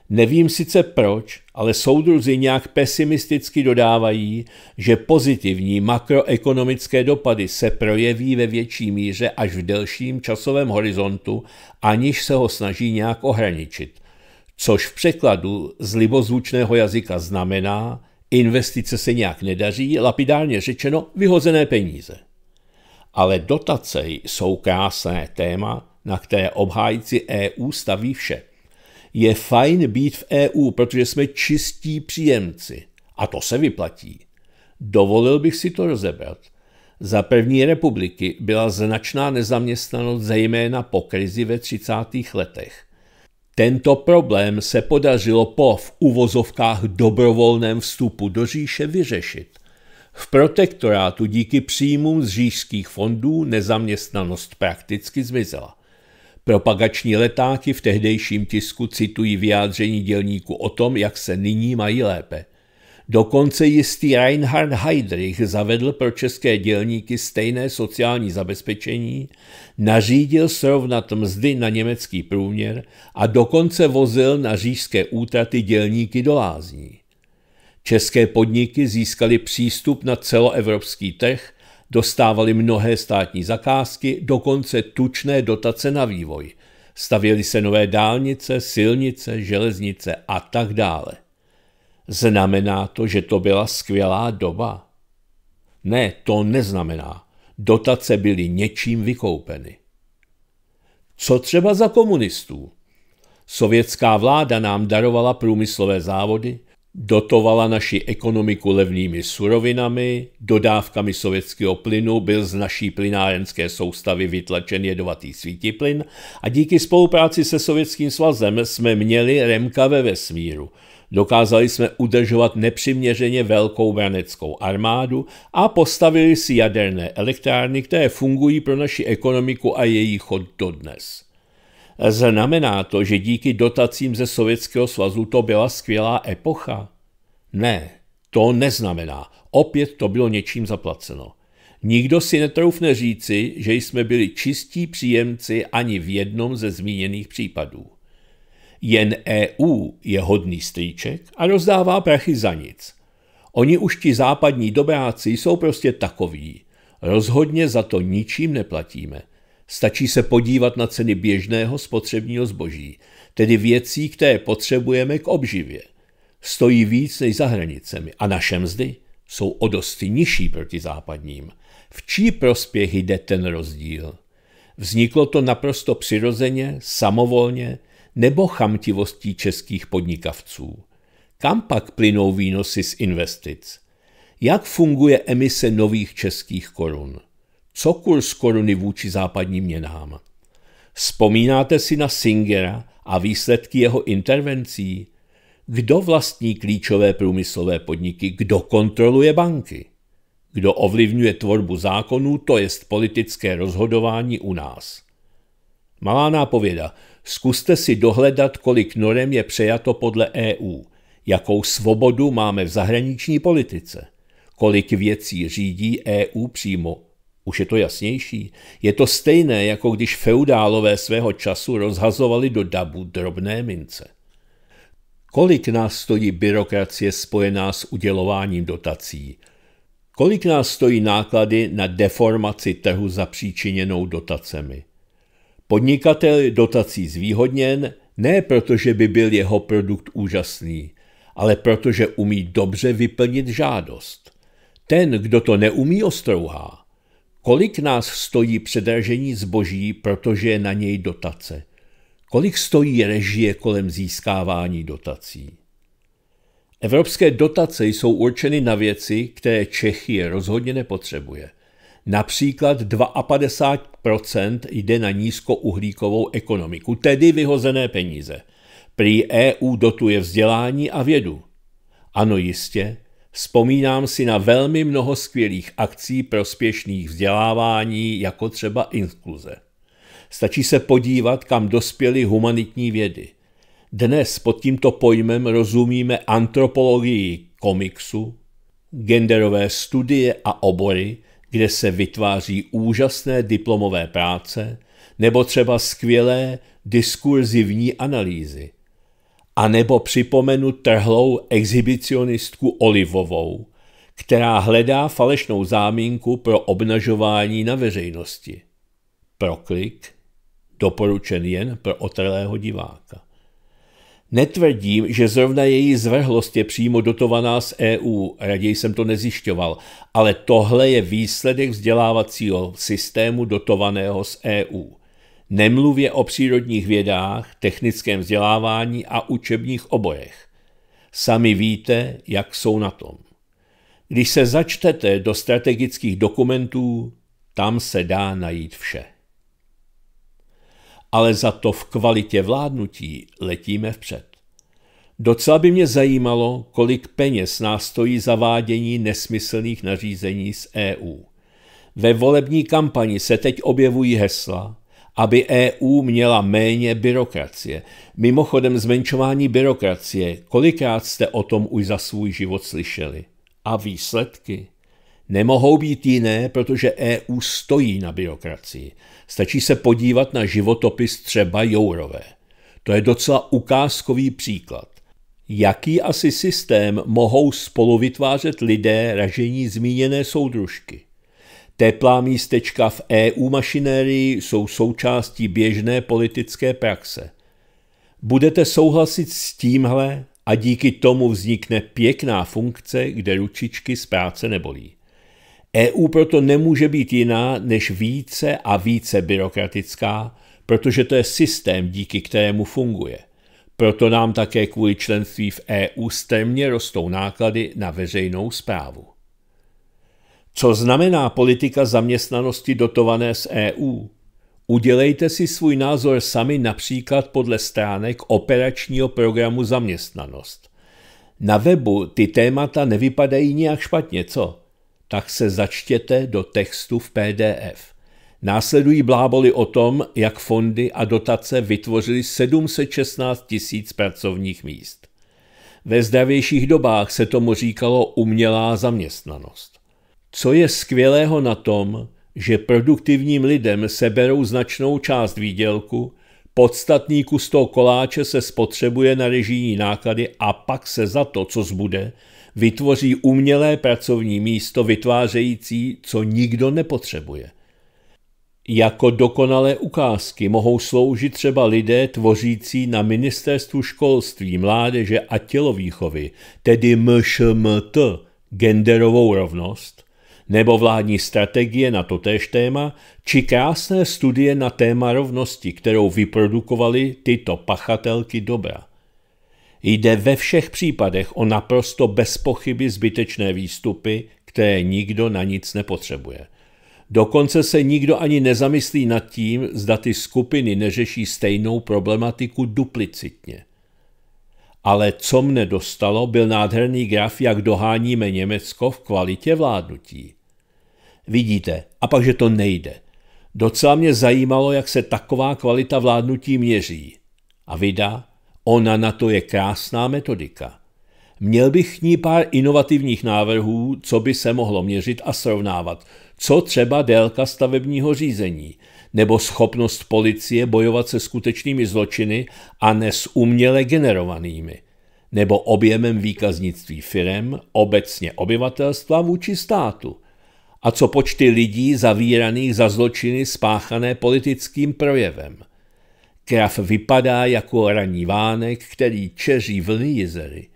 Nevím sice proč, ale soudruzi nějak pesimisticky dodávají, že pozitivní makroekonomické dopady se projeví ve větší míře až v delším časovém horizontu, aniž se ho snaží nějak ohraničit – což v překladu z libozvučného jazyka znamená investice se nějak nedaří, lapidárně řečeno vyhozené peníze. Ale dotace jsou krásné téma, na které obhájci EU staví vše. Je fajn být v EU, protože jsme čistí příjemci. A to se vyplatí. Dovolil bych si to rozebrat. Za první republiky byla značná nezaměstnanost zejména po krizi ve 30. letech. Tento problém se podařilo po v uvozovkách dobrovolném vstupu do říše vyřešit. V protektorátu díky příjmům z říšských fondů nezaměstnanost prakticky zmizela. Propagační letáky v tehdejším tisku citují vyjádření dělníků o tom, jak se nyní mají lépe – Dokonce jistý Reinhard Heydrich zavedl pro české dělníky stejné sociální zabezpečení, nařídil srovnat mzdy na německý průměr a dokonce vozil na řížské útraty dělníky do lázní. České podniky získaly přístup na celoevropský trh, dostávali mnohé státní zakázky, dokonce tučné dotace na vývoj. Stavěly se nové dálnice, silnice, železnice a tak dále. Znamená to, že to byla skvělá doba? Ne, to neznamená. Dotace byly něčím vykoupeny. Co třeba za komunistů? Sovětská vláda nám darovala průmyslové závody, dotovala naši ekonomiku levnými surovinami, dodávkami sovětského plynu byl z naší plynárenské soustavy vytlačen jedovatý svítiplyn a díky spolupráci se Sovětským svazem jsme měli Remka ve vesmíru – Dokázali jsme udržovat nepřiměřeně velkou vraneckou armádu a postavili si jaderné elektrárny, které fungují pro naši ekonomiku a její chod dodnes. Znamená to, že díky dotacím ze Sovětského svazu to byla skvělá epocha? Ne, to neznamená. Opět to bylo něčím zaplaceno. Nikdo si netroufne říci, že jsme byli čistí příjemci ani v jednom ze zmíněných případů. Jen EU je hodný strýček a rozdává prachy za nic. Oni už ti západní dobráci jsou prostě takoví. Rozhodně za to ničím neplatíme. Stačí se podívat na ceny běžného spotřebního zboží, tedy věcí, které potřebujeme k obživě. Stojí víc než za hranicemi a naše mzdy jsou o dost nižší proti západním. V čí prospěch jde ten rozdíl? Vzniklo to naprosto přirozeně, samovolně, nebo chamtivostí českých podnikavců. Kam pak plynou výnosy z investic? Jak funguje emise nových českých korun? Co kurz koruny vůči západním měnám? Vzpomínáte si na Singera a výsledky jeho intervencí? Kdo vlastní klíčové průmyslové podniky? Kdo kontroluje banky? Kdo ovlivňuje tvorbu zákonů, to jest politické rozhodování u nás? Malá nápověda. Zkuste si dohledat, kolik norem je přejato podle EU, jakou svobodu máme v zahraniční politice, kolik věcí řídí EU přímo. Už je to jasnější. Je to stejné, jako když feudálové svého času rozhazovali do dabu drobné mince. Kolik nás stojí byrokracie spojená s udělováním dotací? Kolik nás stojí náklady na deformaci trhu zapříčiněnou dotacemi? Podnikatel je dotací zvýhodněn ne protože by byl jeho produkt úžasný, ale protože umí dobře vyplnit žádost. Ten, kdo to neumí, ostrouhá. Kolik nás stojí předražení zboží, protože je na něj dotace? Kolik stojí režie kolem získávání dotací? Evropské dotace jsou určeny na věci, které Čechy rozhodně nepotřebuje. Například 52% jde na nízkouhlíkovou ekonomiku, tedy vyhozené peníze. Prý EU dotuje vzdělání a vědu. Ano, jistě, Vzpomínám si na velmi mnoho skvělých akcí prospěšných vzdělávání, jako třeba inkluze. Stačí se podívat, kam dospěly humanitní vědy. Dnes pod tímto pojmem rozumíme antropologii komiksu, genderové studie a obory, kde se vytváří úžasné diplomové práce nebo třeba skvělé diskurzivní analýzy. A nebo připomenu trhlou exhibicionistku Olivovou, která hledá falešnou zámínku pro obnažování na veřejnosti. Proklik doporučen jen pro otrlého diváka. Netvrdím, že zrovna její zvrhlost je přímo dotovaná z EU, raději jsem to nezjišťoval, ale tohle je výsledek vzdělávacího systému dotovaného z EU. Nemluvě o přírodních vědách, technickém vzdělávání a učebních oborech. Sami víte, jak jsou na tom. Když se začtete do strategických dokumentů, tam se dá najít vše ale za to v kvalitě vládnutí letíme vpřed. Docela by mě zajímalo, kolik peněz nás stojí zavádění nesmyslných nařízení z EU. Ve volební kampani se teď objevují hesla, aby EU měla méně byrokracie. Mimochodem zmenšování byrokracie, kolikrát jste o tom už za svůj život slyšeli? A výsledky? Nemohou být jiné, protože EU stojí na byrokracii. Stačí se podívat na životopis třeba Jourové. To je docela ukázkový příklad. Jaký asi systém mohou spolu vytvářet lidé ražení zmíněné soudružky? Teplá místečka v EU mašinérii jsou součástí běžné politické praxe. Budete souhlasit s tímhle a díky tomu vznikne pěkná funkce, kde ručičky z práce nebolí. EU proto nemůže být jiná než více a více byrokratická, protože to je systém, díky kterému funguje. Proto nám také kvůli členství v EU strmě rostou náklady na veřejnou zprávu. Co znamená politika zaměstnanosti dotované z EU? Udělejte si svůj názor sami například podle stránek operačního programu zaměstnanost. Na webu ty témata nevypadají nijak špatně, co? tak se začtěte do textu v PDF. Následují bláboli o tom, jak fondy a dotace vytvořily 716 tisíc pracovních míst. Ve zdravějších dobách se tomu říkalo umělá zaměstnanost. Co je skvělého na tom, že produktivním lidem seberou značnou část výdělku, podstatný kus toho koláče se spotřebuje na režijní náklady a pak se za to, co zbude, vytvoří umělé pracovní místo vytvářející, co nikdo nepotřebuje. Jako dokonalé ukázky mohou sloužit třeba lidé tvořící na ministerstvu školství, mládeže a tělovýchovy, tedy MŠMT, genderovou rovnost, nebo vládní strategie na totéž téma, či krásné studie na téma rovnosti, kterou vyprodukovali tyto pachatelky dobra. Jde ve všech případech o naprosto bez pochyby zbytečné výstupy, které nikdo na nic nepotřebuje. Dokonce se nikdo ani nezamyslí nad tím, zda ty skupiny neřeší stejnou problematiku duplicitně. Ale co mne dostalo, byl nádherný graf, jak doháníme Německo v kvalitě vládnutí. Vidíte, a pak, že to nejde. Docela mě zajímalo, jak se taková kvalita vládnutí měří. A vida, Ona na to je krásná metodika. Měl bych k ní pár inovativních návrhů, co by se mohlo měřit a srovnávat. Co třeba délka stavebního řízení, nebo schopnost policie bojovat se skutečnými zločiny a ne s uměle generovanými, nebo objemem výkaznictví firem, obecně obyvatelstva vůči státu. A co počty lidí zavíraných za zločiny spáchané politickým projevem – Krav vypadá jako raní vánek, který čeří vlny jezery.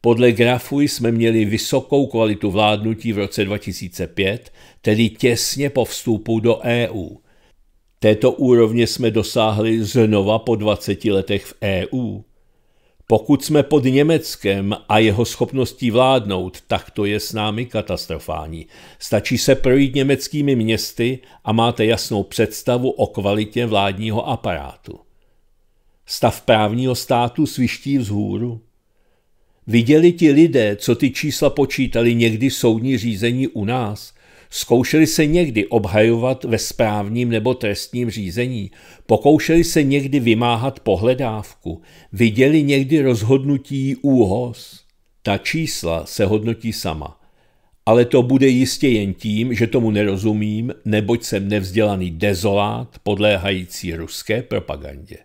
Podle grafu jsme měli vysokou kvalitu vládnutí v roce 2005, tedy těsně po vstupu do EU. Této úrovně jsme dosáhli znova po 20 letech v EU. Pokud jsme pod Německem a jeho schopností vládnout, tak to je s námi katastrofální. Stačí se projít německými městy a máte jasnou představu o kvalitě vládního aparátu. Stav právního státu sviští vzhůru. Viděli ti lidé, co ty čísla počítali někdy soudní řízení u nás, zkoušeli se někdy obhajovat ve správním nebo trestním řízení, pokoušeli se někdy vymáhat pohledávku, viděli někdy rozhodnutí úhoz. Ta čísla se hodnotí sama. Ale to bude jistě jen tím, že tomu nerozumím, neboť jsem nevzdělaný dezolát podléhající ruské propagandě.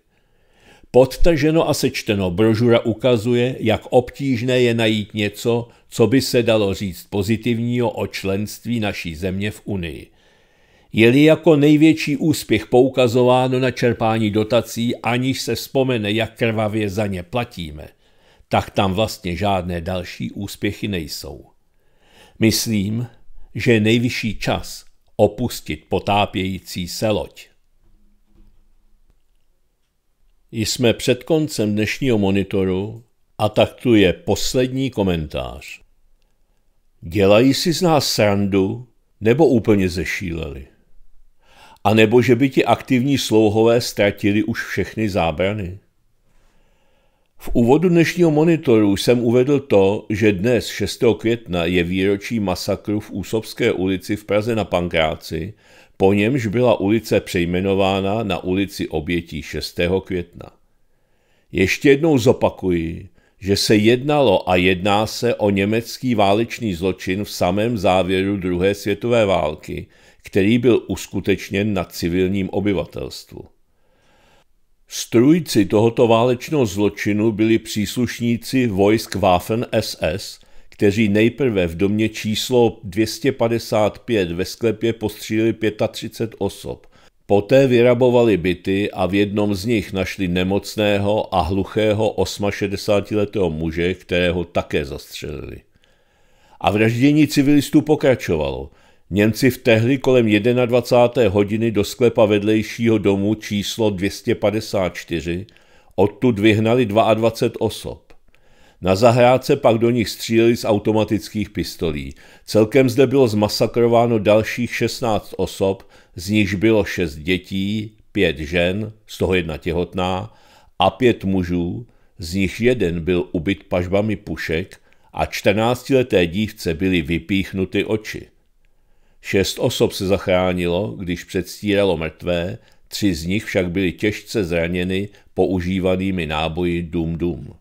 Podtaženo a sečteno brožura ukazuje, jak obtížné je najít něco, co by se dalo říct pozitivního o členství naší země v Unii. Je-li jako největší úspěch poukazováno na čerpání dotací, aniž se vzpomene, jak krvavě za ně platíme, tak tam vlastně žádné další úspěchy nejsou. Myslím, že je nejvyšší čas opustit potápějící se loď. Jsme před koncem dnešního monitoru a tak tu je poslední komentář. Dělají si z nás srandu nebo úplně zešíleli? A nebo že by ti aktivní slouhové ztratili už všechny zábrany? V úvodu dnešního monitoru jsem uvedl to, že dnes 6. května je výročí masakru v Úsobské ulici v Praze na Pankráci, po němž byla ulice přejmenována na ulici obětí 6. května. Ještě jednou zopakuji, že se jednalo a jedná se o německý válečný zločin v samém závěru druhé světové války, který byl uskutečněn na civilním obyvatelstvu. Strujci tohoto válečného zločinu byli příslušníci vojsk Waffen SS, kteří nejprve v domě číslo 255 ve sklepě postřílili 35 osob. Poté vyrabovali byty a v jednom z nich našli nemocného a hluchého 68-letého muže, kterého také zastřelili. A vraždění civilistů pokračovalo. Němci vtehli kolem 21. hodiny do sklepa vedlejšího domu číslo 254, odtud vyhnali 22 osob. Na zahrádce pak do nich stříleli z automatických pistolí. Celkem zde bylo zmasakrováno dalších 16 osob, z nichž bylo 6 dětí, 5 žen, z toho jedna těhotná, a 5 mužů, z nich jeden byl ubyt pažbami pušek a 14-leté dívce byly vypíchnuty oči. Šest osob se zachránilo, když předstíralo mrtvé, tři z nich však byly těžce zraněny používanými náboji Dum Dum.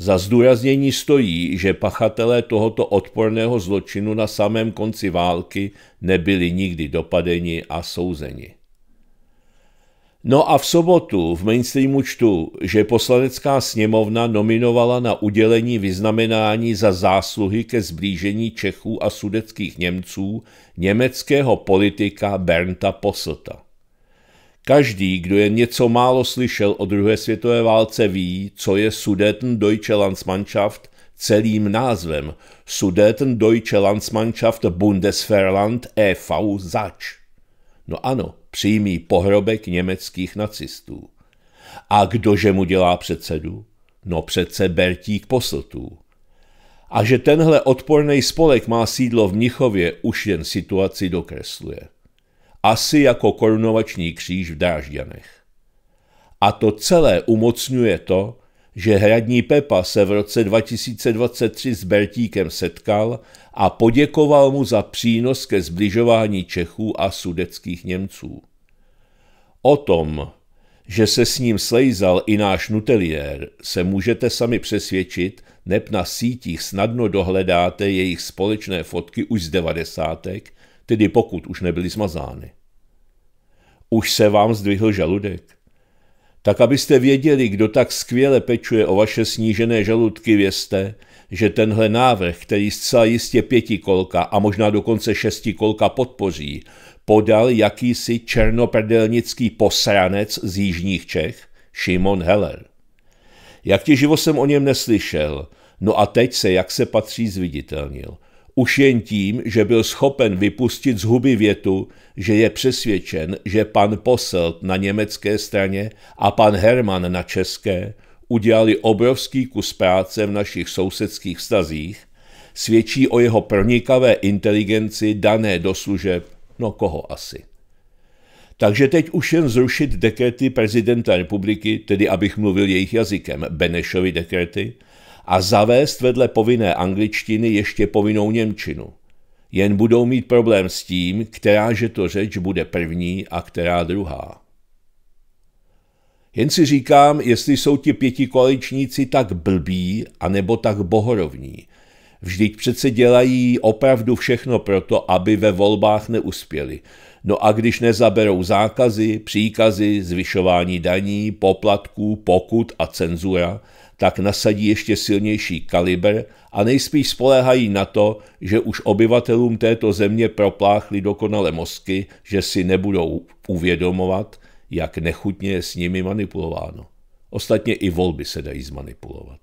Za zdůraznění stojí, že pachatelé tohoto odporného zločinu na samém konci války nebyli nikdy dopadeni a souzeni. No a v sobotu v mainstreamu čtu, že poslanecká sněmovna nominovala na udělení vyznamenání za zásluhy ke zblížení Čechů a sudeckých Němců německého politika Bernta Poslta. Každý, kdo jen něco málo slyšel o druhé světové válce, ví, co je Sudeten-Deutsche Landsmannschaft celým názvem Sudeten-Deutsche Landsmannschaft Bundesverland e.V. zač. No ano, přímý pohrobek německých nacistů. A kdože mu dělá předsedu? No přece Bertík Posltů. A že tenhle odporný spolek má sídlo v Mnichově, už jen situaci dokresluje asi jako korunovační kříž v Drážďanech. A to celé umocňuje to, že hradní Pepa se v roce 2023 s Bertíkem setkal a poděkoval mu za přínos ke zbližování Čechů a sudeckých Němců. O tom, že se s ním slejzal i náš nuteliér, se můžete sami přesvědčit, neb na sítích snadno dohledáte jejich společné fotky už z devadesátek, tedy pokud už nebyly smazány. Už se vám zdvihl žaludek? Tak abyste věděli, kdo tak skvěle pečuje o vaše snížené žaludky, vězte, že tenhle návrh, který zcela jistě pětikolka a možná dokonce šestikolka podpoří, podal jakýsi černoprdelnický posranec z jižních Čech, Šimon Heller. Jak těživo jsem o něm neslyšel, no a teď se, jak se patří, zviditelnil – už jen tím, že byl schopen vypustit z huby větu, že je přesvědčen, že pan Poselt na německé straně a pan Herman na české udělali obrovský kus práce v našich sousedských vztazích, svědčí o jeho pronikavé inteligenci dané do služeb, no koho asi. Takže teď už jen zrušit dekrety prezidenta republiky, tedy abych mluvil jejich jazykem, Benešovi dekrety, a zavést vedle povinné angličtiny ještě povinnou němčinu. Jen budou mít problém s tím, která že to řeč bude první a která druhá. Jen si říkám, jestli jsou ti koaličníci tak blbí, anebo tak bohorovní. Vždyť přece dělají opravdu všechno proto, aby ve volbách neuspěli. No a když nezaberou zákazy, příkazy, zvyšování daní, poplatků, pokut a cenzura – tak nasadí ještě silnější kalibr a nejspíš spoléhají na to, že už obyvatelům této země propláchly dokonale mozky, že si nebudou uvědomovat, jak nechutně je s nimi manipulováno. Ostatně i volby se dají zmanipulovat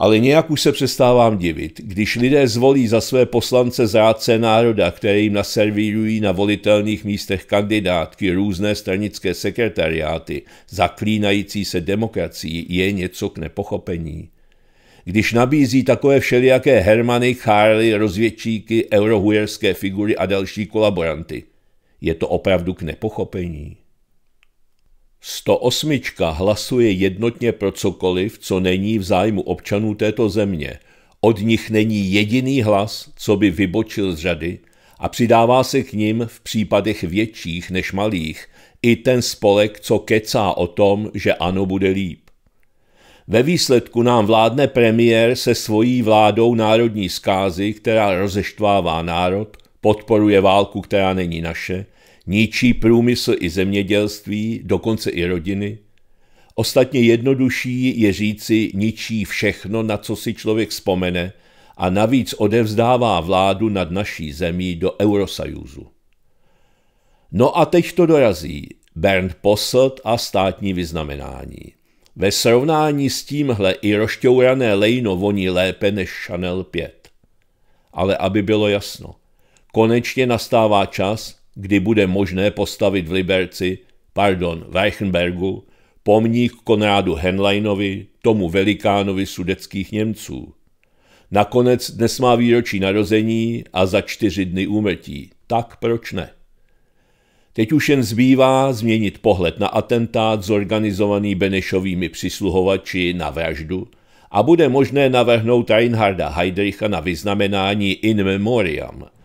ale nějak už se přestávám divit, když lidé zvolí za své poslance zrádce národa, které jim naservírují na volitelných místech kandidátky různé stranické sekretariáty, zaklínající se demokracii, je něco k nepochopení. Když nabízí takové všelijaké hermany, Charlie, rozvědčíky, eurohujerské figury a další kolaboranty, je to opravdu k nepochopení. 108 hlasuje jednotně pro cokoliv, co není v zájmu občanů této země. Od nich není jediný hlas, co by vybočil z řady a přidává se k ním v případech větších než malých i ten spolek, co kecá o tom, že ano bude líp. Ve výsledku nám vládne premiér se svojí vládou národní zkázy, která rozeštvává národ, podporuje válku, která není naše – ničí průmysl i zemědělství, dokonce i rodiny. Ostatně jednodušší je říci ničí všechno, na co si člověk vzpomene a navíc odevzdává vládu nad naší zemí do Eurosajuzu. No a teď to dorazí. Bernd Posselt a státní vyznamenání. Ve srovnání s tímhle i rošťourané lejno voní lépe než Chanel 5. Ale aby bylo jasno, konečně nastává čas, kdy bude možné postavit v Liberci, pardon, v Reichenbergu, pomník Konrádu Henleinovi, tomu velikánovi sudeckých Němců. Nakonec dnes má výročí narození a za čtyři dny úmrtí. Tak proč ne? Teď už jen zbývá změnit pohled na atentát zorganizovaný Benešovými přisluhovači na vraždu a bude možné navrhnout Reinharda Heidricha na vyznamenání in memoriam –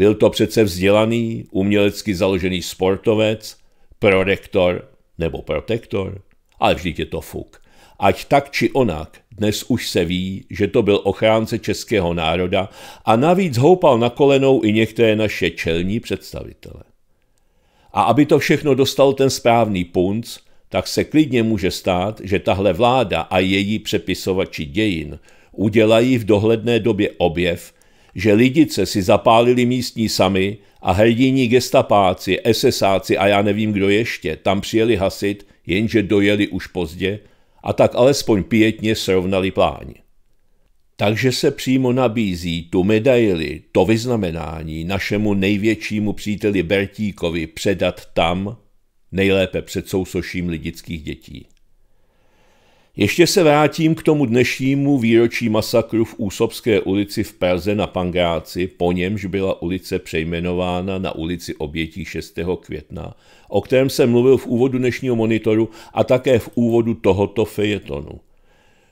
byl to přece vzdělaný, umělecky založený sportovec, prorektor nebo protektor, ale vždyť je to fuk. Ať tak či onak, dnes už se ví, že to byl ochránce českého národa a navíc houpal na kolenou i některé naše čelní představitele. A aby to všechno dostal ten správný punc, tak se klidně může stát, že tahle vláda a její přepisovači dějin udělají v dohledné době objev, že lidice si zapálili místní sami a hrdiní gestapáci, SSáci a já nevím kdo ještě tam přijeli hasit, jenže dojeli už pozdě a tak alespoň pětně srovnali pláň. Takže se přímo nabízí tu medaili, to vyznamenání našemu největšímu příteli Bertíkovi předat tam, nejlépe před sousoším lidických dětí. Ještě se vrátím k tomu dnešnímu výročí masakru v Úsobské ulici v Praze na Pangráci, po němž byla ulice přejmenována na ulici obětí 6. května, o kterém jsem mluvil v úvodu dnešního monitoru a také v úvodu tohoto fejetonu.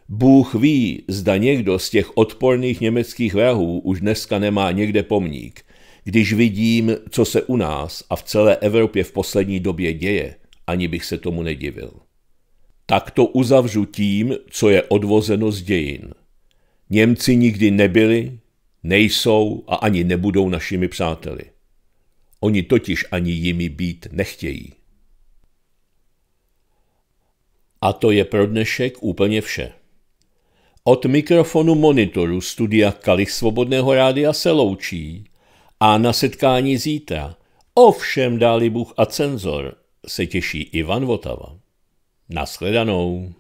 Bůh ví, zda někdo z těch odporných německých vrahů už dneska nemá někde pomník. Když vidím, co se u nás a v celé Evropě v poslední době děje, ani bych se tomu nedivil. Tak to uzavřu tím, co je odvozeno z dějin. Němci nikdy nebyli, nejsou a ani nebudou našimi přáteli. Oni totiž ani jimi být nechtějí. A to je pro dnešek úplně vše. Od mikrofonu monitoru studia Kalich Svobodného rádia se loučí a na setkání zítra, ovšem dáli Bůh a cenzor, se těší Ivan Votava. Nashledanou.